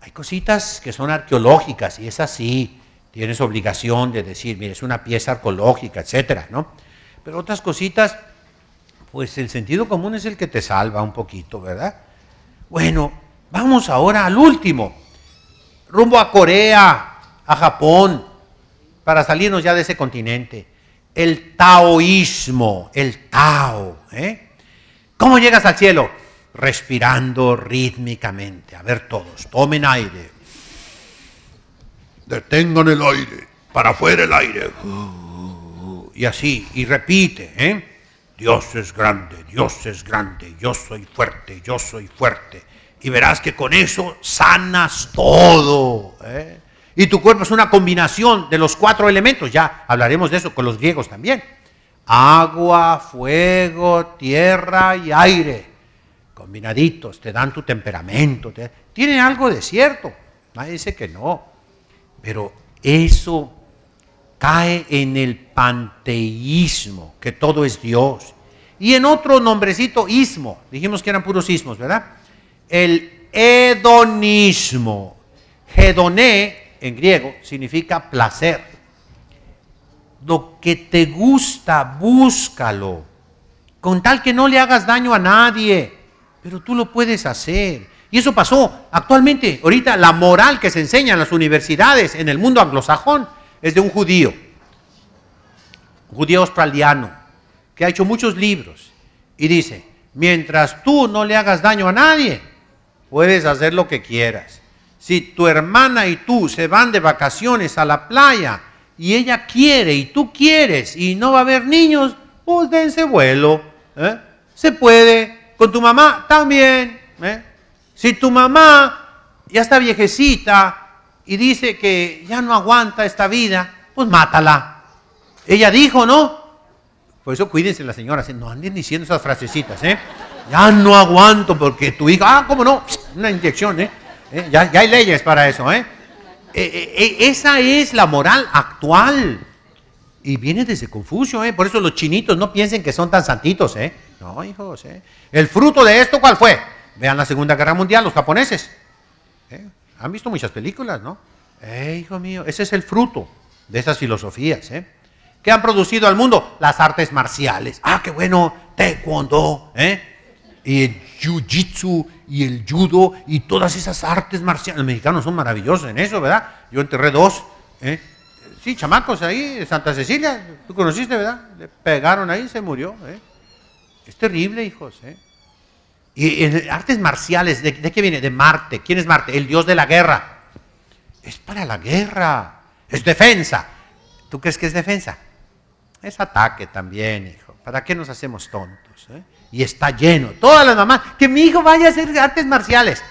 Hay cositas que son arqueológicas y es así. Tienes obligación de decir, mire, es una pieza arqueológica, etcétera, ¿no? Pero otras cositas, pues el sentido común es el que te salva un poquito, ¿verdad? Bueno, vamos ahora al último. Rumbo a Corea, a Japón, para salirnos ya de ese continente. El taoísmo, el Tao. ¿eh? ¿Cómo llegas al cielo? Respirando rítmicamente. A ver todos, tomen aire. Detengan el aire, para afuera el aire. Y así, y repite. ¿eh? Dios es grande, Dios es grande, yo soy fuerte, yo soy fuerte. Y verás que con eso sanas todo. ¿eh? Y tu cuerpo es una combinación de los cuatro elementos. Ya hablaremos de eso con los griegos también. Agua, fuego, tierra y aire. Combinaditos, te dan tu temperamento. Tienen algo de cierto. Nadie dice que no. Pero eso cae en el panteísmo, que todo es Dios. Y en otro nombrecito, ismo. Dijimos que eran puros ismos, ¿verdad? El hedonismo. Hedoné en griego, significa placer. Lo que te gusta, búscalo. Con tal que no le hagas daño a nadie. Pero tú lo puedes hacer. Y eso pasó actualmente. Ahorita la moral que se enseña en las universidades en el mundo anglosajón es de un judío. Un judío australiano. Que ha hecho muchos libros. Y dice, mientras tú no le hagas daño a nadie, puedes hacer lo que quieras. Si tu hermana y tú se van de vacaciones a la playa y ella quiere y tú quieres y no va a haber niños, pues dense vuelo. ¿eh? Se puede. Con tu mamá también. ¿eh? Si tu mamá ya está viejecita y dice que ya no aguanta esta vida, pues mátala. Ella dijo, ¿no? Por eso cuídense las señoras, ¿eh? no anden diciendo esas frasecitas, ¿eh? Ya no aguanto porque tu hija, ah, ¿cómo no? Una inyección, ¿eh? ¿Eh? Ya, hay leyes para eso. ¿eh? Eh, ¿eh? esa es la moral actual. Y viene desde Confucio. ¿eh? Por eso los chinitos no piensen que son tan santitos. ¿eh? No, hijos. ¿eh? ¿El fruto de esto cuál fue? Vean la Segunda Guerra Mundial, los japoneses. Han visto muchas películas, ¿no? Eh, hijo mío, ese es el fruto de esas filosofías. ¿eh? ¿Qué han producido al mundo? Las artes marciales. Ah, qué bueno, taekwondo, ¿eh? Y el jiu-jitsu y el judo y todas esas artes marciales. Los mexicanos son maravillosos en eso, ¿verdad? Yo enterré dos, ¿eh? sí, chamacos ahí, Santa Cecilia, tú conociste, ¿verdad? Le pegaron ahí y se murió. ¿eh? Es terrible, hijos. ¿eh? Y, artes marciales, ¿de, ¿de, qué viene? De Marte. ¿Quién es Marte? El dios de la guerra. Es para la guerra, es defensa. ¿Tú crees que es defensa? Es ataque también, hijo. ¿Para qué nos hacemos tontos? Eh? y está lleno. Todas las mamás, que mi hijo vaya a hacer artes marciales.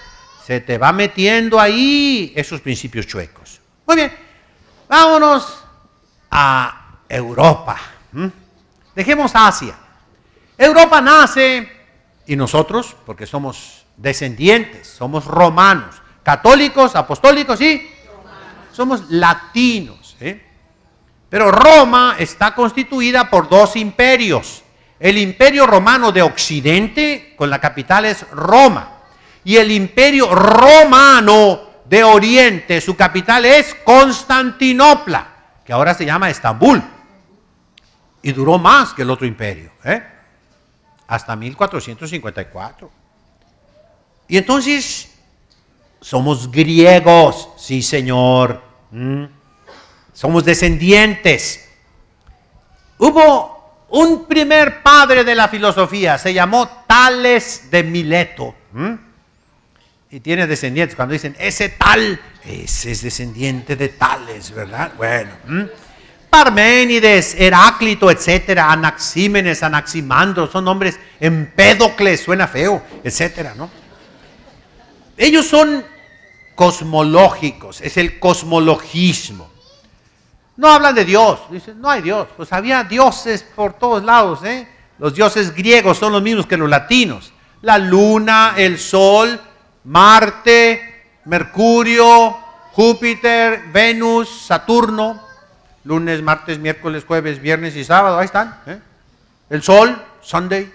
Se te va metiendo ahí esos principios chuecos. Muy bien, vámonos a Europa. Dejemos Asia. Europa nace, y nosotros, porque somos descendientes, somos romanos, católicos, apostólicos y somos latinos. ¿eh? Pero Roma está constituida por dos imperios, el imperio romano de Occidente, con la capital es Roma. Y el imperio romano de Oriente, su capital es Constantinopla, que ahora se llama Estambul. Y duró más que el otro imperio, ¿eh? hasta 1454. Y entonces, somos griegos, sí señor, somos descendientes. Hubo un primer padre de la filosofía, se llamó Tales de Mileto. Y tiene descendientes. Cuando dicen, ese tal, ese es descendiente de Tales, ¿verdad? Bueno. Parménides, Heráclito, etcétera, Anaxímenes, Anaximandro, son nombres Empédocles, suena feo, etcétera, ¿no? Ellos son cosmológicos, es el cosmologismo. No hablan de Dios, dicen, no hay Dios. Pues había dioses por todos lados, ¿eh? Los dioses griegos son los mismos que los latinos. La luna, el sol, Marte, Mercurio, Júpiter, Venus, Saturno. Lunes, martes, miércoles, jueves, viernes y sábado, ahí están. ¿eh? El sol, Sunday.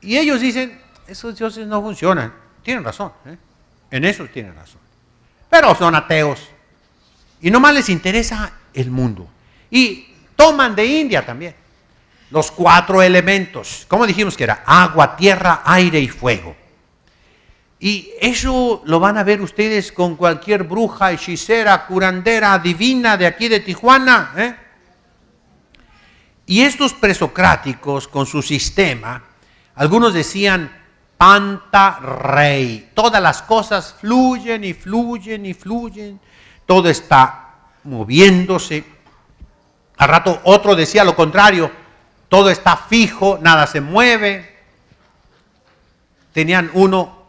Y ellos dicen, esos dioses no funcionan. Tienen razón, ¿eh? en eso tienen razón. Pero son ateos. Y nomás les interesa el mundo. Y toman de India también. Los cuatro elementos. ¿Cómo dijimos que era? Agua, tierra, aire y fuego. Y eso lo van a ver ustedes con cualquier bruja, hechicera, curandera, divina de aquí de Tijuana. ¿eh? Y estos presocráticos con su sistema, algunos decían Panta Rey, todas las cosas fluyen y fluyen y fluyen todo está moviéndose. Al rato otro decía lo contrario, todo está fijo, nada se mueve. Tenían uno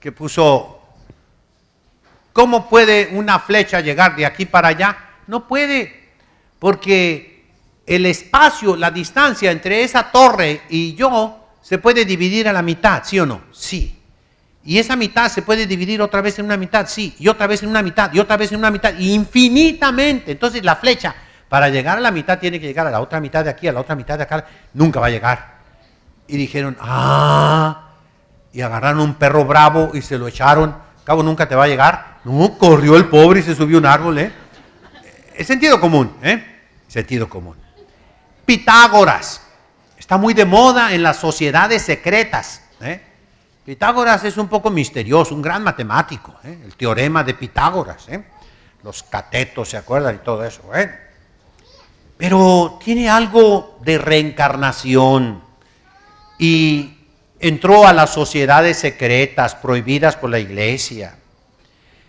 que puso, ¿cómo puede una flecha llegar de aquí para allá? No puede, porque el espacio, la distancia entre esa torre y yo se puede dividir a la mitad, ¿sí o no? Sí. Y esa mitad se puede dividir otra vez en una mitad, sí, y otra vez en una mitad, y otra vez en una mitad, infinitamente. Entonces la flecha, para llegar a la mitad, tiene que llegar a la otra mitad de aquí, a la otra mitad de acá, nunca va a llegar. Y dijeron, ah, y agarraron un perro bravo y se lo echaron. Cabo, nunca te va a llegar. No, corrió el pobre y se subió un árbol, ¿eh? Es sentido común, ¿eh? Sentido común. Pitágoras. Está muy de moda en las sociedades secretas, ¿eh? Pitágoras es un poco misterioso, un gran matemático, ¿eh? el teorema de Pitágoras, ¿eh? los catetos, ¿se acuerdan? Y todo eso. ¿eh? Pero tiene algo de reencarnación y entró a las sociedades secretas prohibidas por la iglesia.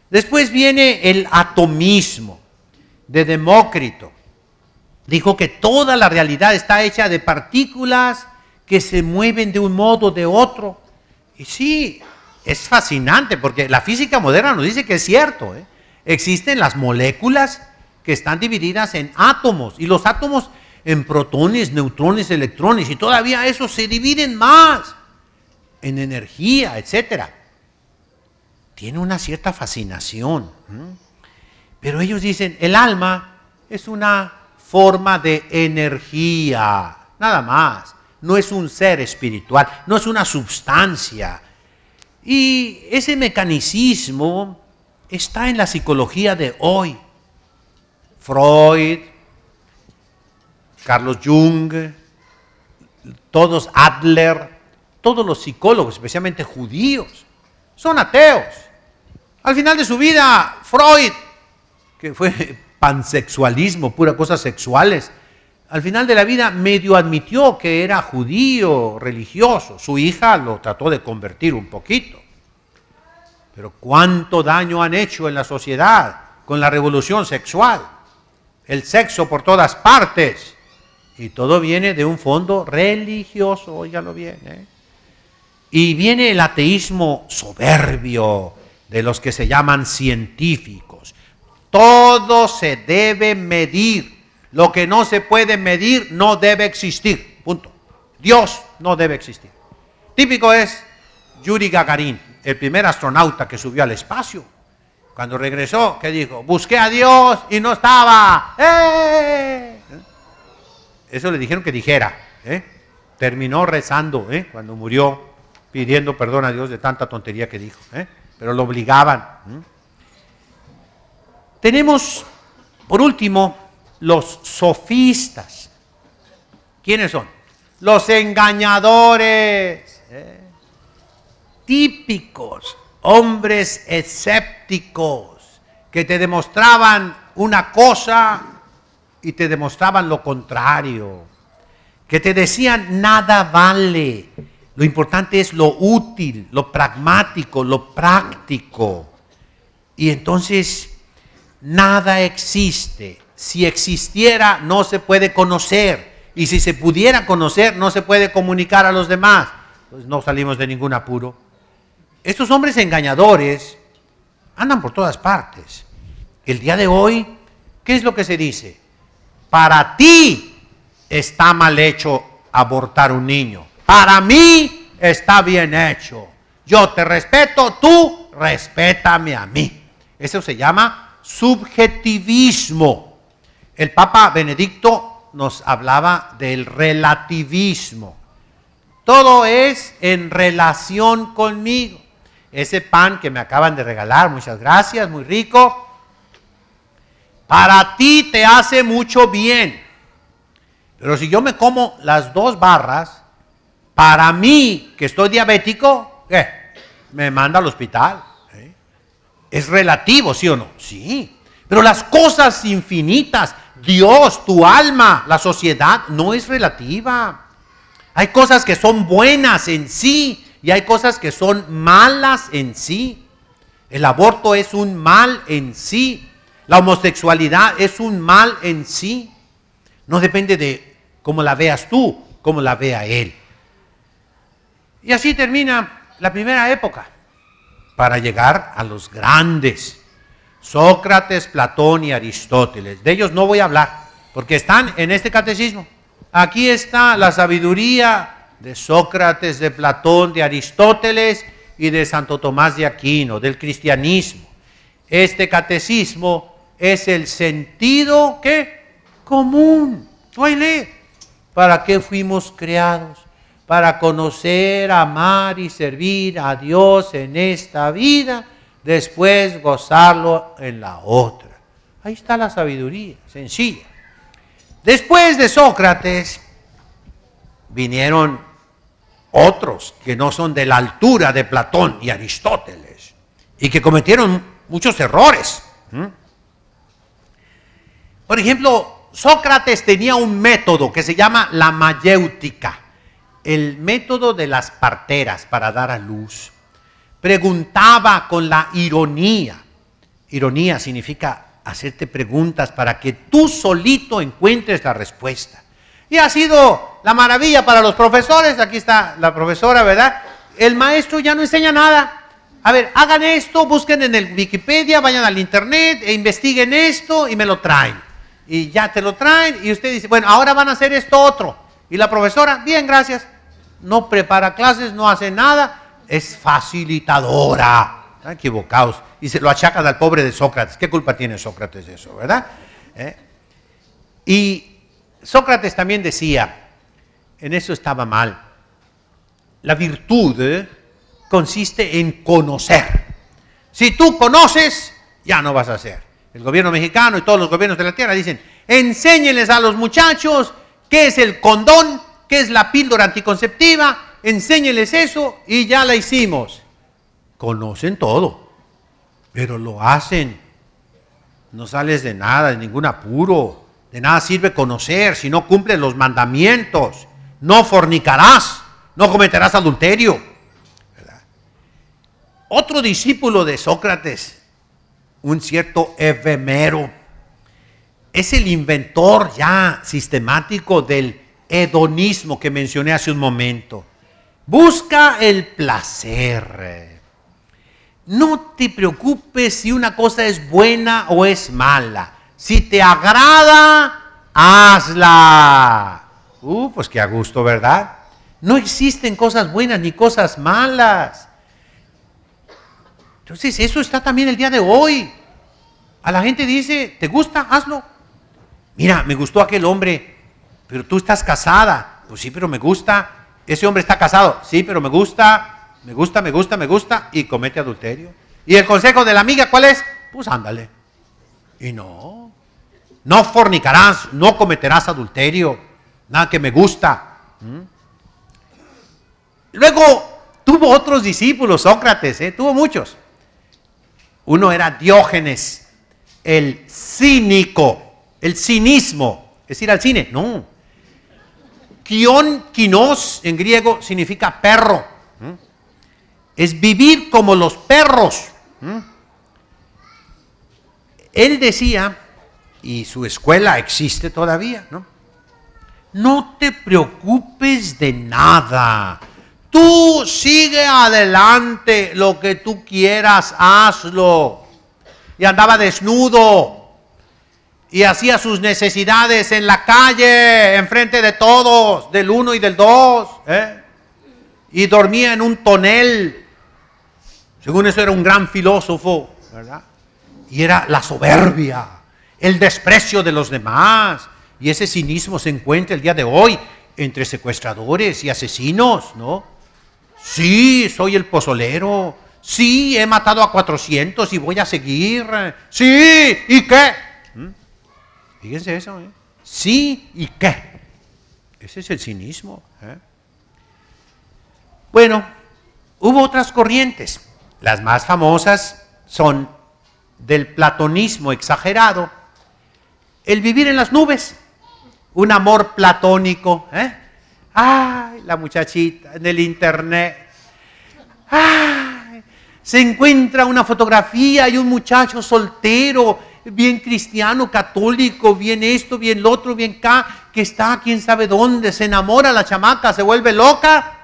Después viene el atomismo de Demócrito. Dijo que toda la realidad está hecha de partículas que se mueven de un modo o de otro y sí, es fascinante porque la física moderna nos dice que es cierto. ¿eh? Existen las moléculas que están divididas en átomos y los átomos en protones, neutrones, electrones y todavía esos se dividen más en energía, etc. Tiene una cierta fascinación. Pero ellos dicen, el alma es una forma de energía, nada más no es un ser espiritual, no es una sustancia. Y ese mecanicismo está en la psicología de hoy. Freud, Carlos Jung, todos Adler, todos los psicólogos, especialmente judíos, son ateos. Al final de su vida, Freud, que fue pansexualismo, pura cosas sexuales, al final de la vida medio admitió que era judío, religioso. Su hija lo trató de convertir un poquito. Pero cuánto daño han hecho en la sociedad con la revolución sexual, el sexo por todas partes. Y todo viene de un fondo religioso, ya bien. viene ¿eh? Y viene el ateísmo soberbio de los que se llaman científicos. Todo se debe medir lo que no se puede medir no debe existir. Punto. Dios no debe existir. Típico es Yuri Gagarin, el primer astronauta que subió al espacio. Cuando regresó, ¿qué dijo? Busqué a Dios y no estaba. ¡Eh! Eso le dijeron que dijera. ¿eh? Terminó rezando ¿eh? cuando murió, pidiendo perdón a Dios de tanta tontería que dijo. ¿eh? Pero lo obligaban. Tenemos, por último, los sofistas. ¿Quiénes son? Los engañadores, ¿eh? típicos, hombres escépticos, que te demostraban una cosa y te demostraban lo contrario, que te decían nada vale, lo importante es lo útil, lo pragmático, lo práctico. Y entonces, nada existe, si existiera no se puede conocer y si se pudiera conocer no se puede comunicar a los demás. Pues no salimos de ningún apuro. Estos hombres engañadores andan por todas partes. El día de hoy, ¿qué es lo que se dice? Para ti está mal hecho abortar un niño. Para mí está bien hecho. Yo te respeto, tú respétame a mí. Eso se llama subjetivismo. El Papa Benedicto nos hablaba del relativismo. Todo es en relación conmigo. Ese pan que me acaban de regalar, muchas gracias, muy rico. Para ti te hace mucho bien. Pero si yo me como las dos barras, para mí que estoy diabético, Me manda al hospital. ¿Eh? Es relativo, ¿sí o no? Sí. Pero las cosas infinitas Dios, tu alma, la sociedad, no es relativa. Hay cosas que son buenas en sí y hay cosas que son malas en sí. El aborto es un mal en sí. La homosexualidad es un mal en sí. No depende de cómo la veas tú, cómo la vea él. Y así termina la primera época para llegar a los grandes. Sócrates, Platón y Aristóteles. De ellos no voy a hablar, porque están en este catecismo. Aquí está la sabiduría de Sócrates, de Platón, de Aristóteles y de Santo Tomás de Aquino, del cristianismo. Este catecismo es el sentido que común. ¿Para qué fuimos creados? Para conocer, amar y servir a Dios en esta vida después gozarlo en la otra. Ahí está la sabiduría, sencilla. Después de Sócrates vinieron otros que no son de la altura de Platón y Aristóteles y que cometieron muchos errores. Por ejemplo, Sócrates tenía un método que se llama la mayéutica, el método de las parteras para dar a luz preguntaba con la ironía. Ironía significa hacerte preguntas para que tú solito encuentres la respuesta. Y ha sido la maravilla para los profesores, aquí está la profesora, ¿verdad? El maestro ya no enseña nada. A ver, hagan esto, busquen en el Wikipedia, vayan al internet e investiguen esto y me lo traen. Y ya te lo traen y usted dice, bueno, ahora van a hacer esto otro. Y la profesora, bien, gracias. No prepara clases, no hace nada, es facilitadora. Están equivocados. Y se lo achacan al pobre de Sócrates. ¿Qué culpa tiene Sócrates de eso, verdad? ¿Eh? Y Sócrates también decía, en eso estaba mal, la virtud ¿eh? consiste en conocer. Si tú conoces, ya no vas a hacer. El gobierno mexicano y todos los gobiernos de la tierra dicen, enséñenles a los muchachos qué es el condón, qué es la píldora anticonceptiva, enséñeles eso y ya la hicimos. Conocen todo, pero lo hacen. No sales de nada, de ningún apuro. De nada sirve conocer si no cumples los mandamientos. No fornicarás, no cometerás adulterio. Otro discípulo de Sócrates, un cierto efemero es el inventor ya sistemático del hedonismo que mencioné hace un momento. Busca el placer. No te preocupes si una cosa es buena o es mala. Si te agrada, hazla. Uh, pues qué a gusto, ¿verdad? No existen cosas buenas ni cosas malas. Entonces, eso está también el día de hoy. A la gente dice, ¿te gusta? Hazlo. Mira, me gustó aquel hombre, pero tú estás casada. Pues sí, pero me gusta. Ese hombre está casado, sí, pero me gusta, me gusta, me gusta, me gusta, y comete adulterio. ¿Y el consejo de la amiga cuál es? Pues ándale. Y no, no fornicarás, no cometerás adulterio, nada que me gusta. ¿Mm? Luego tuvo otros discípulos, Sócrates, ¿eh? tuvo muchos. Uno era Diógenes, el cínico, el cinismo, es ir al cine, no, Kion, kinos en griego significa perro. Es vivir como los perros. Él decía, y su escuela existe todavía, ¿no? No te preocupes de nada. Tú sigue adelante lo que tú quieras, hazlo. Y andaba desnudo y hacía sus necesidades en la calle, enfrente de todos, del uno y del dos, ¿eh? y dormía en un tonel. Según eso era un gran filósofo, Y era la soberbia, el desprecio de los demás. Y ese cinismo se encuentra el día de hoy entre secuestradores y asesinos, ¿no? Sí, soy el pozolero. Sí, he matado a 400 y voy a seguir. Sí, ¿y qué? Fíjense eso, ¿eh? Sí y qué. Ese es el cinismo. ¿eh? Bueno, hubo otras corrientes. Las más famosas son del platonismo exagerado, el vivir en las nubes, un amor platónico. ¿eh? Ay, la muchachita en el internet. Ay, se encuentra una fotografía y un muchacho soltero bien cristiano, católico, bien esto, bien lo otro, bien acá, que está quién sabe dónde, se enamora la chamaca, se vuelve loca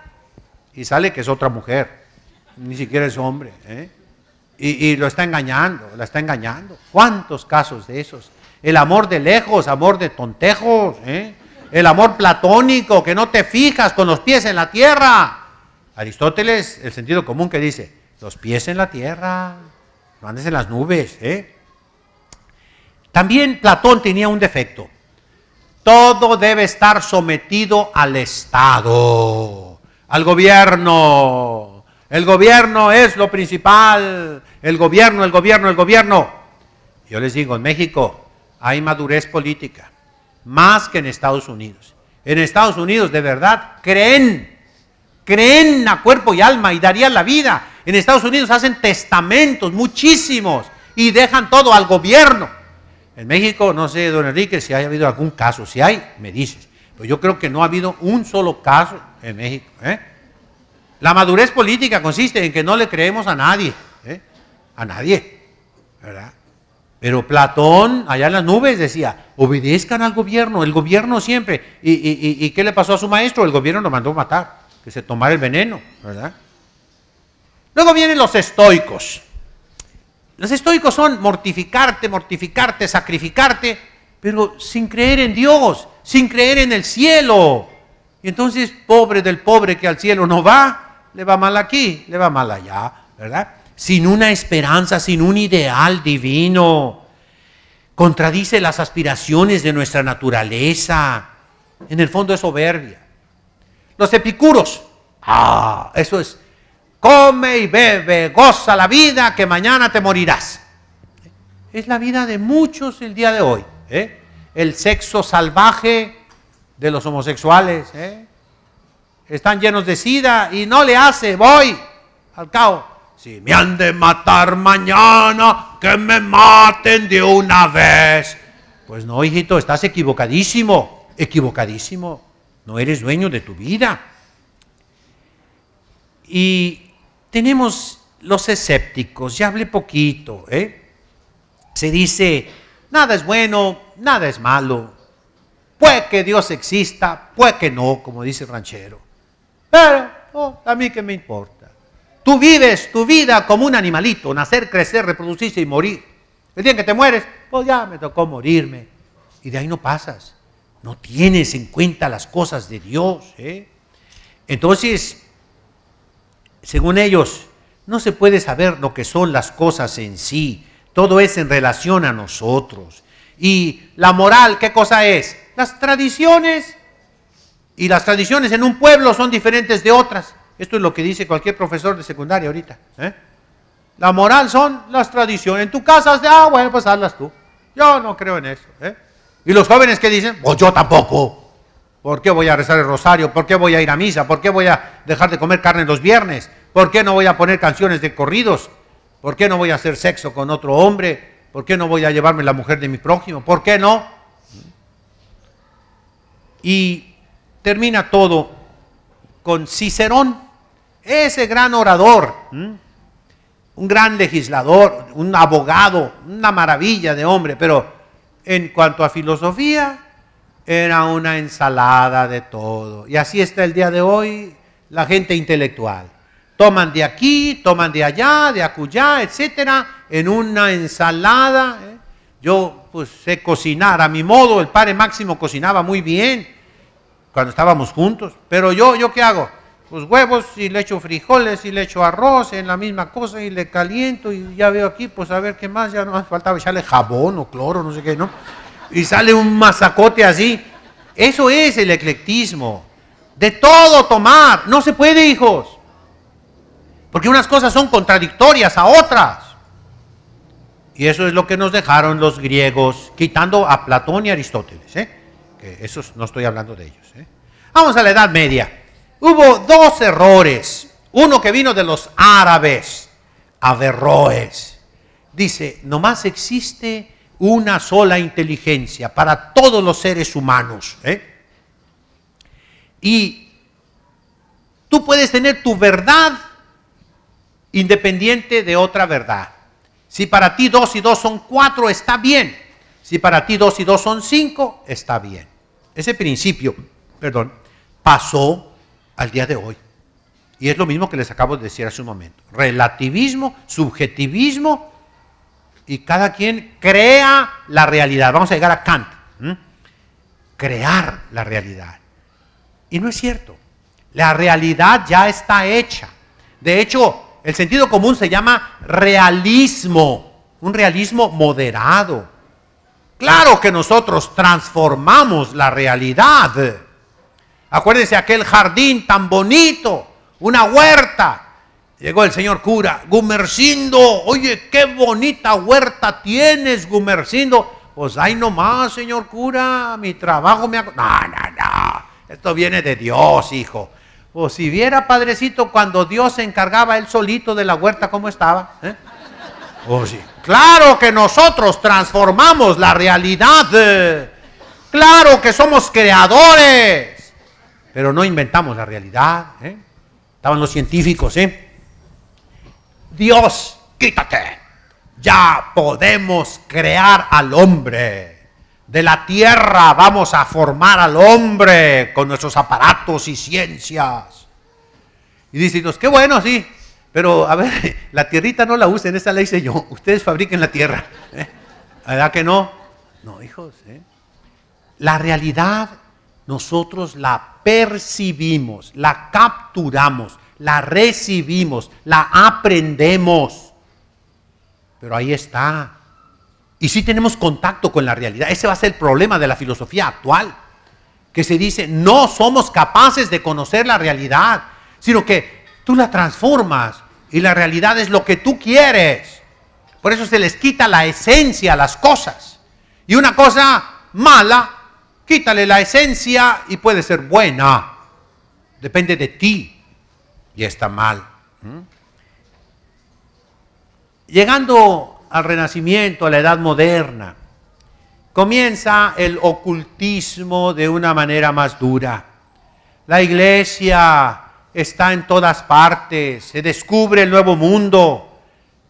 y sale que es otra mujer, ni siquiera es hombre. ¿eh? Y, lo está engañando, la está engañando. ¿Cuántos casos de esos? El amor de lejos, amor de tontejos, ¿eh? el amor platónico, que no te fijas con los pies en la tierra. Aristóteles, el sentido común que dice, los pies en la tierra, no andes en las nubes, ¿eh? También Platón tenía un defecto. Todo debe estar sometido al Estado, al gobierno. El gobierno es lo principal. El gobierno, el gobierno, el gobierno. Yo les digo, en México hay madurez política, más que en Estados Unidos. En Estados Unidos de verdad creen, creen a cuerpo y alma y darían la vida. En Estados Unidos hacen testamentos, muchísimos, y dejan todo al gobierno. En México, no sé, don Enrique, si ha habido algún caso. Si hay, me dices. Pero pues yo creo que no ha habido un solo caso en México. ¿eh? La madurez política consiste en que no le creemos a nadie. ¿eh? A nadie. ¿Verdad? Pero Platón, allá en las nubes, decía, obedezcan al gobierno, el gobierno siempre. ¿Y, qué le pasó a su maestro? El gobierno lo mandó matar, que se tomara el veneno, ¿verdad? Luego vienen los estoicos. Los estoicos son mortificarte, mortificarte, sacrificarte, pero sin creer en Dios, sin creer en el cielo. Y entonces, pobre del pobre que al cielo no va, le va mal aquí, le va mal allá, ¿verdad? Sin una esperanza, sin un ideal divino. Contradice las aspiraciones de nuestra naturaleza. En el fondo es soberbia. Los epicuros, ah, eso es come y bebe, goza la vida, que mañana te morirás. Es la vida de muchos el día de hoy. ¿eh? El sexo salvaje de los homosexuales. ¿eh? Están llenos de sida y no le hace, voy al caos. Si me han de matar mañana, que me maten de una vez. Pues no, hijito, estás equivocadísimo, equivocadísimo. No eres dueño de tu vida. Y tenemos los escépticos, ya hablé poquito, ¿eh? Se dice, nada es bueno, nada es malo, puede que Dios exista, puede que no, como dice ranchero, pero oh, a mí qué me importa. Tú vives tu vida como un animalito, nacer, crecer, reproducirse y morir. El día que te mueres, pues ya me tocó morirme. Y de ahí no pasas. No tienes en cuenta las cosas de Dios. ¿eh? Entonces, según ellos, no se puede saber lo que son las cosas en sí, todo es en relación a nosotros. Y la moral, ¿qué cosa es? Las tradiciones. Y las tradiciones en un pueblo son diferentes de otras. Esto es lo que dice cualquier profesor de secundaria ahorita. ¿eh? La moral son las tradiciones. En tu casa de, ah, bueno, pues tú. Yo no creo en eso. ¿eh? Y los jóvenes que dicen, pues yo tampoco. ¿Por qué voy a rezar el rosario? ¿Por qué voy a ir a misa? ¿Por qué voy a dejar de comer carne los viernes? ¿Por qué no voy a poner canciones de corridos? ¿Por qué no voy a hacer sexo con otro hombre? ¿Por qué no voy a llevarme la mujer de mi prójimo? ¿Por qué no? Y termina todo con Cicerón, ese gran orador, un gran legislador, un abogado, una maravilla de hombre, pero en cuanto a filosofía, era una ensalada de todo. Y así está el día de hoy la gente intelectual. Toman de aquí, toman de allá, de acullá, etcétera, en una ensalada. ¿eh? Yo pues sé cocinar a mi modo, el padre Máximo cocinaba muy bien cuando estábamos juntos, pero yo, ¿yo qué hago? Pues huevos y le echo frijoles y le echo arroz en la misma cosa y le caliento y ya veo aquí, pues a ver qué más, ya no hace falta echarle jabón o cloro, no sé qué, ¿no? Y sale un masacote así. Eso es el eclectismo. De todo tomar, no se puede, hijos. Porque unas cosas son contradictorias a otras. Y eso es lo que nos dejaron los griegos, quitando a Platón y Aristóteles. ¿eh? Que no estoy hablando de ellos. ¿eh? Vamos a la Edad Media. Hubo dos errores. Uno que vino de los árabes, Averroes. Dice, nomás existe una sola inteligencia para todos los seres humanos. ¿eh? Y tú puedes tener tu verdad independiente de otra verdad. Si para ti dos y dos son cuatro, está bien. Si para ti dos y dos son cinco, está bien. Ese principio, perdón, pasó al día de hoy. Y es lo mismo que les acabo de decir hace un momento. Relativismo, subjetivismo, y cada quien crea la realidad. Vamos a llegar a Kant. Crear la realidad. Y no es cierto. La realidad ya está hecha. De hecho, el sentido común se llama realismo, un realismo moderado. Claro que nosotros transformamos la realidad. Acuérdense aquel jardín tan bonito, una huerta. Llegó el señor cura, Gumercindo, oye, qué bonita huerta tienes, Gumercindo. Pues ahí nomás, señor cura, mi trabajo me ha... No, no, no, esto viene de Dios, hijo. O si viera, padrecito, cuando Dios se encargaba él solito de la huerta, ¿cómo estaba? ¿Eh? Oh, sí. Claro que nosotros transformamos la realidad. Claro que somos creadores. Pero no inventamos la realidad. ¿eh? Estaban los científicos, ¿eh? Dios, quítate. Ya podemos crear al hombre de la tierra vamos a formar al hombre con nuestros aparatos y ciencias. Y dice qué bueno, sí, pero a ver, la tierrita no la usen, esa la hice yo, ustedes fabriquen la tierra. ¿eh? ¿Verdad que no? No, hijos. ¿eh? La realidad nosotros la percibimos, la capturamos, la recibimos, la aprendemos. Pero ahí está, y si tenemos contacto con la realidad. Ese va a ser el problema de la filosofía actual, que se dice, no somos capaces de conocer la realidad, sino que tú la transformas y la realidad es lo que tú quieres. Por eso se les quita la esencia a las cosas. Y una cosa mala, quítale la esencia y puede ser buena. Depende de ti y está mal. Llegando al Renacimiento, a la Edad Moderna, comienza el ocultismo de una manera más dura. La iglesia está en todas partes, se descubre el nuevo mundo,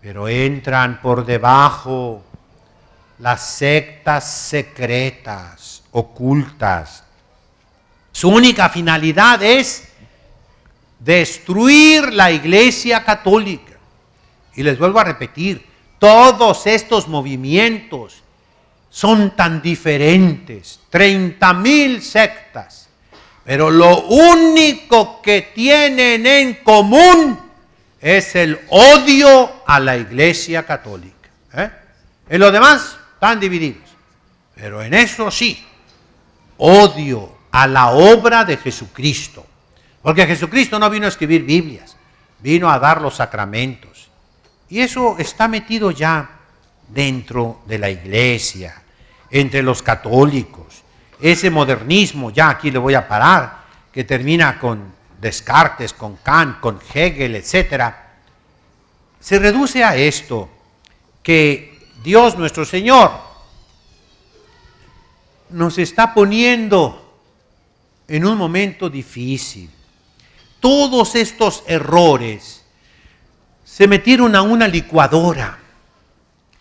pero entran por debajo las sectas secretas, ocultas. Su única finalidad es destruir la iglesia católica. Y les vuelvo a repetir, todos estos movimientos son tan diferentes, 30.000 mil sectas, pero lo único que tienen en común es el odio a la iglesia católica. ¿eh? En lo demás están divididos, pero en eso sí, odio a la obra de Jesucristo, porque Jesucristo no vino a escribir Biblias, vino a dar los sacramentos y eso está metido ya dentro de la iglesia, entre los católicos. Ese modernismo, ya aquí le voy a parar, que termina con Descartes, con Kant, con Hegel, etc., se reduce a esto, que Dios nuestro Señor nos está poniendo en un momento difícil. Todos estos errores se metieron a una licuadora.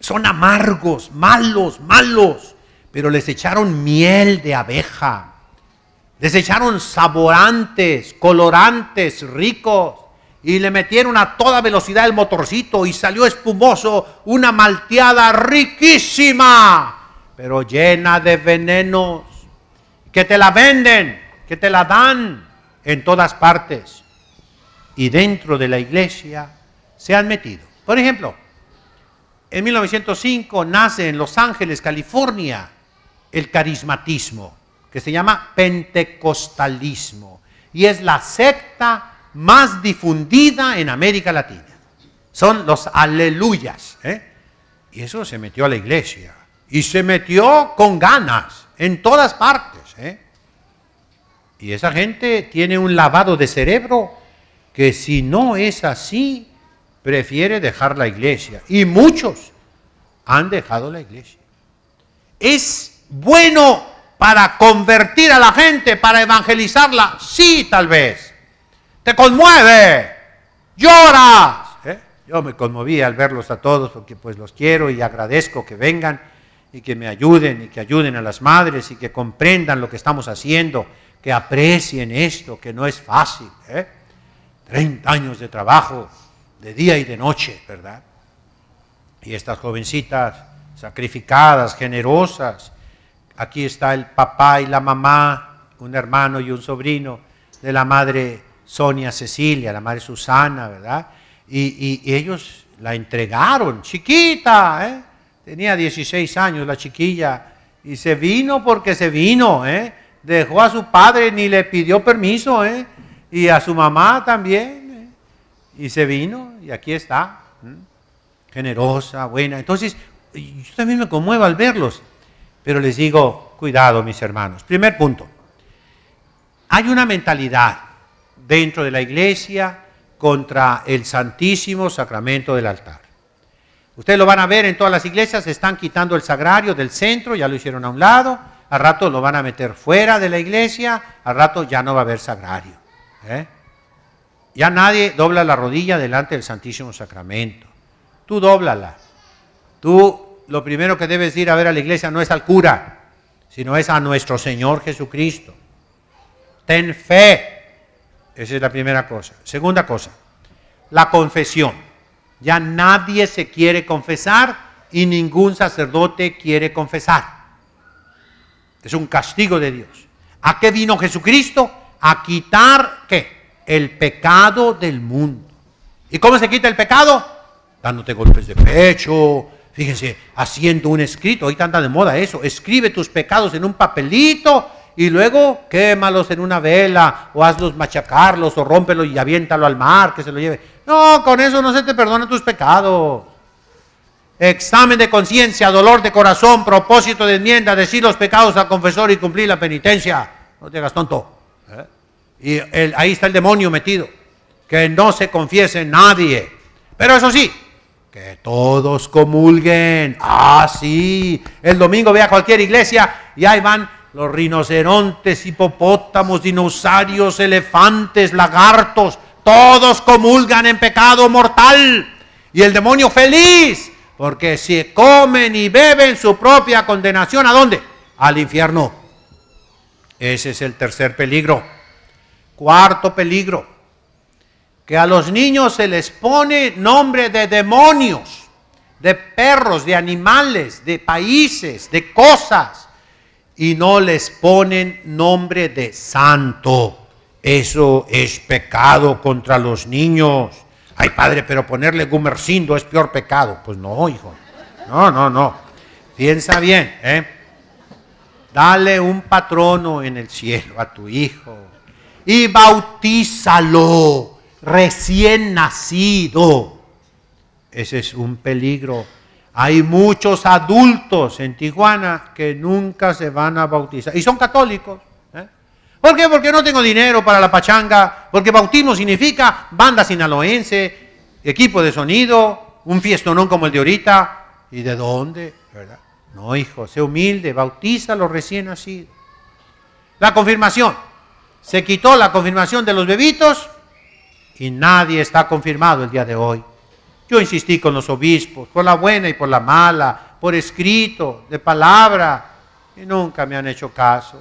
Son amargos, malos, malos, pero les echaron miel de abeja. Les echaron saborantes, colorantes, ricos. Y le metieron a toda velocidad el motorcito y salió espumoso una malteada riquísima, pero llena de venenos. Que te la venden, que te la dan en todas partes. Y dentro de la iglesia se han metido. Por ejemplo, en 1905 nace en Los Ángeles, California, el carismatismo, que se llama pentecostalismo, y es la secta más difundida en América Latina. Son los aleluyas. ¿eh? Y eso se metió a la iglesia, y se metió con ganas, en todas partes. ¿eh? Y esa gente tiene un lavado de cerebro que si no es así, prefiere dejar la iglesia. Y muchos han dejado la iglesia. ¿Es bueno para convertir a la gente, para evangelizarla? Sí, tal vez. Te conmueve, lloras. ¿Eh? Yo me conmoví al verlos a todos porque pues los quiero y agradezco que vengan y que me ayuden y que ayuden a las madres y que comprendan lo que estamos haciendo, que aprecien esto, que no es fácil. ¿eh? Treinta 30 años de trabajo, de día y de noche, ¿verdad? Y estas jovencitas sacrificadas, generosas, aquí está el papá y la mamá, un hermano y un sobrino de la madre Sonia Cecilia, la madre Susana, ¿verdad? Y, ellos la entregaron, chiquita, ¿eh? tenía 16 años la chiquilla, y se vino porque se vino, ¿eh? dejó a su padre, ni le pidió permiso, ¿eh? y a su mamá también, y se vino y aquí está, generosa, buena. Entonces, yo también me conmuevo al verlos, pero les digo, cuidado mis hermanos. Primer punto, hay una mentalidad dentro de la iglesia contra el santísimo sacramento del altar. Ustedes lo van a ver en todas las iglesias, están quitando el sagrario del centro, ya lo hicieron a un lado, al rato lo van a meter fuera de la iglesia, al rato ya no va a haber sagrario. ¿eh? Ya nadie dobla la rodilla delante del Santísimo Sacramento. Tú doblala. Tú lo primero que debes ir a ver a la iglesia no es al cura, sino es a nuestro Señor Jesucristo. Ten fe. Esa es la primera cosa. Segunda cosa, la confesión. Ya nadie se quiere confesar y ningún sacerdote quiere confesar. Es un castigo de Dios. ¿A qué vino Jesucristo? A quitar qué? el pecado del mundo. ¿Y cómo se quita el pecado? Dándote golpes de pecho, fíjense, haciendo un escrito, hoy tanta de moda eso, escribe tus pecados en un papelito y luego quémalos en una vela o hazlos machacarlos o rómpelos y aviéntalo al mar que se lo lleve. No, con eso no se te perdona tus pecados. Examen de conciencia, dolor de corazón, propósito de enmienda, decir los pecados al confesor y cumplir la penitencia. No te hagas tonto. ¿Eh? Y ahí está el demonio metido. Que no se confiese nadie. Pero eso sí, que todos comulguen. Ah, sí. El domingo ve a cualquier iglesia y ahí van los rinocerontes, hipopótamos, dinosaurios, elefantes, lagartos. Todos comulgan en pecado mortal. Y el demonio feliz, porque si comen y beben su propia condenación, ¿a dónde? Al infierno. Ese es el tercer peligro. Cuarto peligro, que a los niños se les pone nombre de demonios, de perros, de animales, de países, de cosas, y no les ponen nombre de santo. Eso es pecado contra los niños. Ay, padre, pero ponerle gumercindo es peor pecado. Pues no, hijo. No, no, no. Piensa bien, ¿eh? Dale un patrono en el cielo a tu hijo, y bautízalo recién nacido. Ese es un peligro. Hay muchos adultos en Tijuana que nunca se van a bautizar. Y son católicos. ¿eh? ¿Por qué? Porque no tengo dinero para la pachanga. Porque bautismo significa banda sinaloense, equipo de sonido, un fiestonón como el de ahorita. ¿Y de dónde? No, hijo, sé humilde, los recién nacido. La confirmación se quitó la confirmación de los bebitos y nadie está confirmado el día de hoy. Yo insistí con los obispos, por la buena y por la mala, por escrito, de palabra, y nunca me han hecho caso.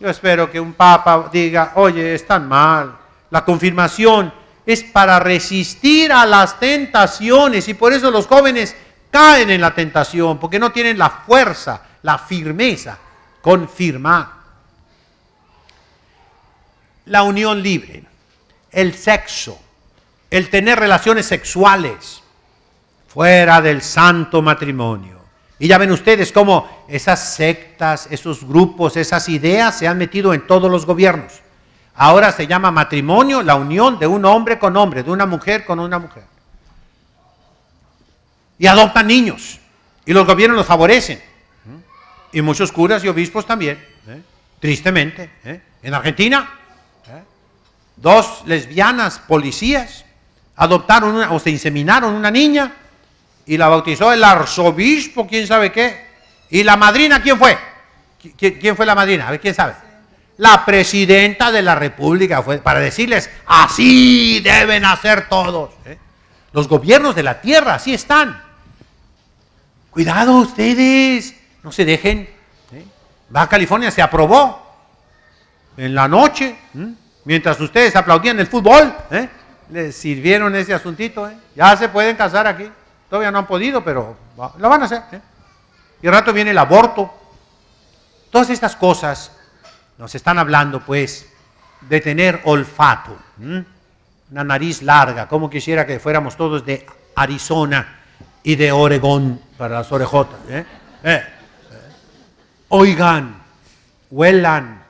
Yo espero que un papa diga, oye, están mal, la confirmación es para resistir a las tentaciones y por eso los jóvenes caen en la tentación, porque no tienen la fuerza, la firmeza, confirmar la unión libre, el sexo, el tener relaciones sexuales fuera del santo matrimonio. Y ya ven ustedes cómo esas sectas, esos grupos, esas ideas se han metido en todos los gobiernos. Ahora se llama matrimonio la unión de un hombre con hombre, de una mujer con una mujer. Y adoptan niños. Y los gobiernos los favorecen. Y muchos curas y obispos también, ¿eh? tristemente. ¿eh? En Argentina dos lesbianas policías adoptaron o se inseminaron una niña y la bautizó el arzobispo, quién sabe qué. ¿Y la madrina quién fue? ¿Quién, fue la madrina? A ver, ¿quién sabe? La presidenta de la República fue para decirles, así deben hacer todos. ¿eh? Los gobiernos de la tierra, así están. Cuidado ustedes, no se dejen. ¿eh? Va a California se aprobó en la noche. Mientras ustedes aplaudían el fútbol, ¿eh? les sirvieron ese asuntito. ¿eh? Ya se pueden casar aquí. Todavía no han podido, pero lo van a hacer. ¿eh? Y al rato viene el aborto. Todas estas cosas nos están hablando, pues, de tener olfato. Una nariz larga. Como quisiera que fuéramos todos de Arizona y de Oregón para las orejotas. Oigan, huelan,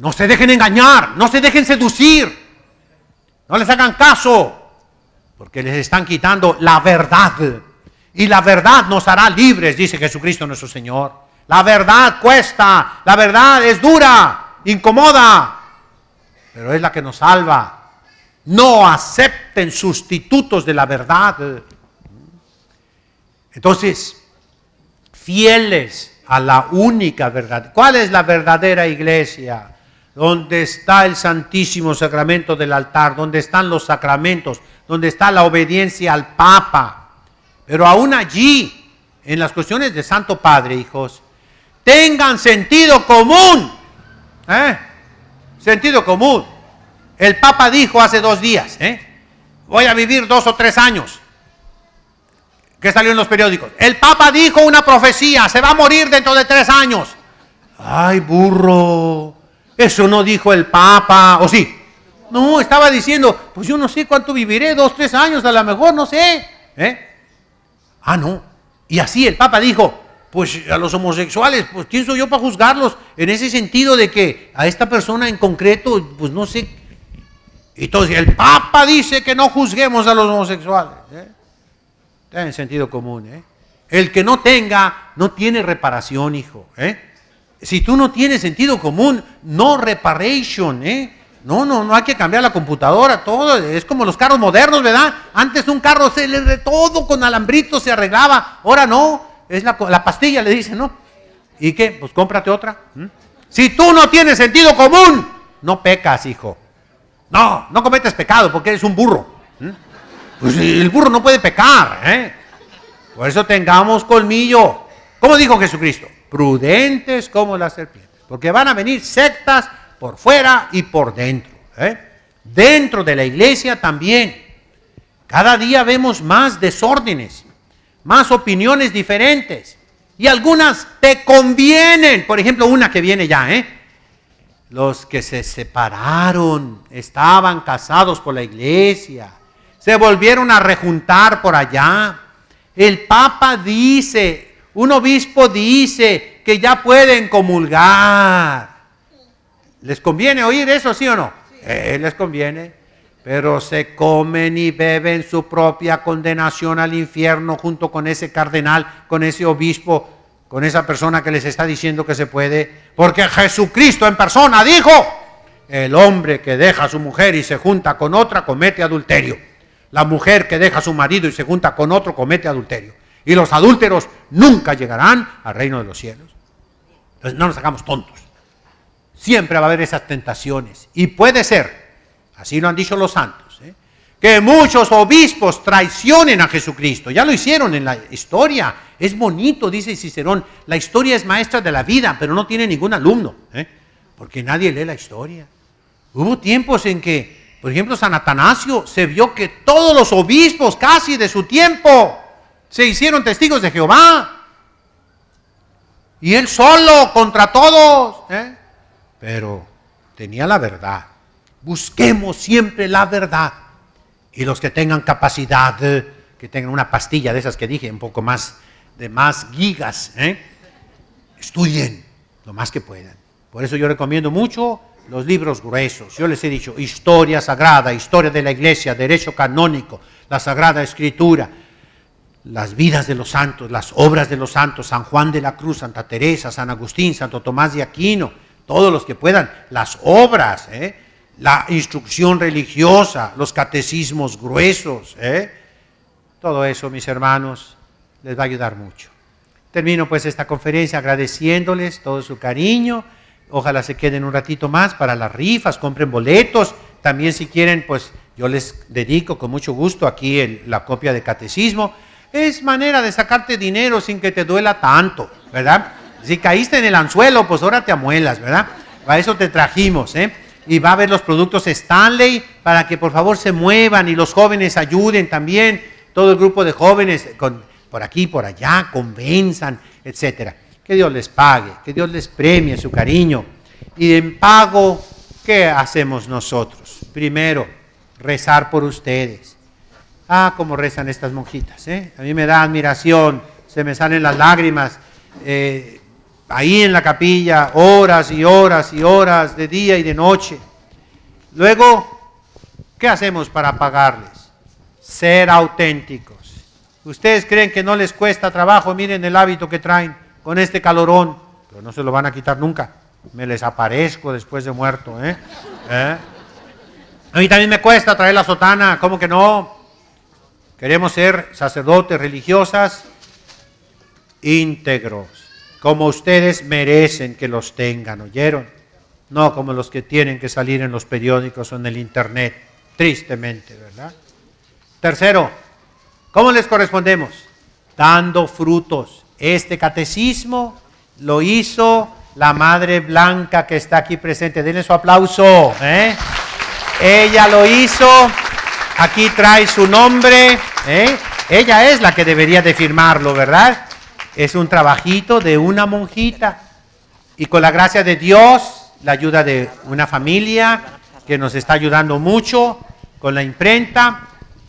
no se dejen engañar, no se dejen seducir. No les hagan caso, porque les están quitando la verdad. Y la verdad nos hará libres, dice Jesucristo nuestro Señor. La verdad cuesta, la verdad es dura, incomoda, pero es la que nos salva. No acepten sustitutos de la verdad. Entonces, fieles a la única verdad. ¿Cuál es la verdadera iglesia? donde está el santísimo sacramento del altar, donde están los sacramentos, donde está la obediencia al Papa. Pero aún allí, en las cuestiones de Santo Padre, hijos, tengan sentido común. ¿eh? Sentido común. El Papa dijo hace dos días, ¿eh? voy a vivir dos o tres años, que salió en los periódicos. El Papa dijo una profecía, se va a morir dentro de tres años. Ay, burro. Eso no dijo el Papa, ¿o sí? No, estaba diciendo, pues yo no sé cuánto viviré, dos, tres años a lo mejor, no sé. ¿eh? Ah, no. Y así el Papa dijo, pues a los homosexuales, pues quién soy yo para juzgarlos, en ese sentido de que a esta persona en concreto, pues no sé. Entonces, el Papa dice que no juzguemos a los homosexuales. ¿eh? en sentido común. ¿eh? El que no tenga, no tiene reparación, hijo. ¿eh? Si tú no tienes sentido común, no reparation, ¿eh? No, no, no hay que cambiar la computadora, todo. Es como los carros modernos, ¿verdad? Antes un carro se le todo con alambrito se arreglaba, ahora no. Es la, pastilla, le dicen, ¿no? ¿Y qué? Pues cómprate otra. Si tú no tienes sentido común, no pecas, hijo. No, no cometes pecado porque eres un burro. Pues el burro no puede pecar, ¿eh? Por eso tengamos colmillo. ¿Cómo dijo Jesucristo? prudentes como las serpientes, porque van a venir sectas por fuera y por dentro. ¿eh? Dentro de la iglesia también. Cada día vemos más desórdenes, más opiniones diferentes. Y algunas te convienen. Por ejemplo, una que viene ya, ¿eh? Los que se separaron, estaban casados por la iglesia, se volvieron a rejuntar por allá. El Papa dice, un obispo dice que ya pueden comulgar. ¿Les conviene oír eso, sí o no? Eh, les conviene. Pero se comen y beben su propia condenación al infierno junto con ese cardenal, con ese obispo, con esa persona que les está diciendo que se puede. Porque Jesucristo en persona dijo, el hombre que deja a su mujer y se junta con otra comete adulterio. La mujer que deja a su marido y se junta con otro comete adulterio. Y los adúlteros nunca llegarán al reino de los cielos. Entonces no nos hagamos tontos. Siempre va a haber esas tentaciones. Y puede ser, así lo han dicho los santos, ¿eh? que muchos obispos traicionen a Jesucristo. Ya lo hicieron en la historia. Es bonito, dice Cicerón. La historia es maestra de la vida, pero no tiene ningún alumno. ¿eh? Porque nadie lee la historia. Hubo tiempos en que, por ejemplo, San Atanasio se vio que todos los obispos casi de su tiempo se hicieron testigos de Jehová. Y él solo contra todos. ¿eh? Pero tenía la verdad. Busquemos siempre la verdad. Y los que tengan capacidad, que tengan una pastilla de esas que dije, un poco más de más gigas, ¿eh? estudien lo más que puedan. Por eso yo recomiendo mucho los libros gruesos. Yo les he dicho historia sagrada, historia de la iglesia, derecho canónico, la sagrada escritura, las vidas de los santos, las obras de los santos, San Juan de la Cruz, Santa Teresa, San Agustín, Santo Tomás de Aquino, todos los que puedan, las obras, ¿eh? la instrucción religiosa, los catecismos gruesos, ¿eh? todo eso, mis hermanos, les va a ayudar mucho. Termino pues esta conferencia agradeciéndoles todo su cariño. Ojalá se queden un ratito más para las rifas, compren boletos. También si quieren, pues yo les dedico con mucho gusto aquí la copia de catecismo. Es manera de sacarte dinero sin que te duela tanto, ¿verdad? Si caíste en el anzuelo, pues ahora te amuelas, ¿verdad? Para eso te trajimos, ¿eh? Y va a ver los productos Stanley para que por favor se muevan y los jóvenes ayuden también. Todo el grupo de jóvenes, por aquí, por allá, convenzan, etcétera. Que Dios les pague, que Dios les premie su cariño. Y en pago, ¿qué hacemos nosotros? Primero, rezar por ustedes. Ah, cómo rezan estas monjitas. ¿eh? A mí me da admiración, se me salen las lágrimas. Eh, ahí en la capilla, horas y horas y horas, de día y de noche. Luego, ¿qué hacemos para pagarles? Ser auténticos. Ustedes creen que no les cuesta trabajo, miren el hábito que traen con este calorón, pero no se lo van a quitar nunca. Me les aparezco después de muerto. ¿eh? ¿Eh? A mí también me cuesta traer la sotana, ¿cómo que no? Queremos ser sacerdotes religiosas íntegros, como ustedes merecen que los tengan, ¿oyeron? No como los que tienen que salir en los periódicos o en el internet, tristemente, ¿verdad? Tercero, ¿cómo les correspondemos? Dando frutos. Este catecismo lo hizo la Madre Blanca que está aquí presente. Denle su aplauso. ¿eh? Ella lo hizo Aquí trae su nombre. ¿eh? Ella es la que debería de firmarlo, ¿verdad? Es un trabajito de una monjita. Y con la gracia de Dios, la ayuda de una familia que nos está ayudando mucho con la imprenta,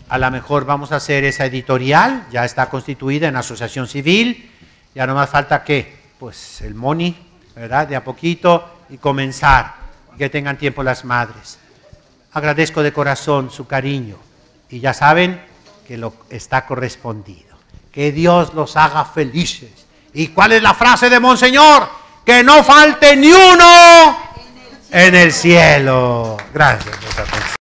a lo mejor vamos a hacer esa editorial, ya está constituida en asociación civil, ya no más falta que, pues el money, ¿verdad? De a poquito y comenzar, que tengan tiempo las madres agradezco de corazón su cariño y ya saben que lo está correspondido. Que Dios los haga felices. ¿Y cuál es la frase de Monseñor? Que no falte ni uno en el cielo. Gracias, el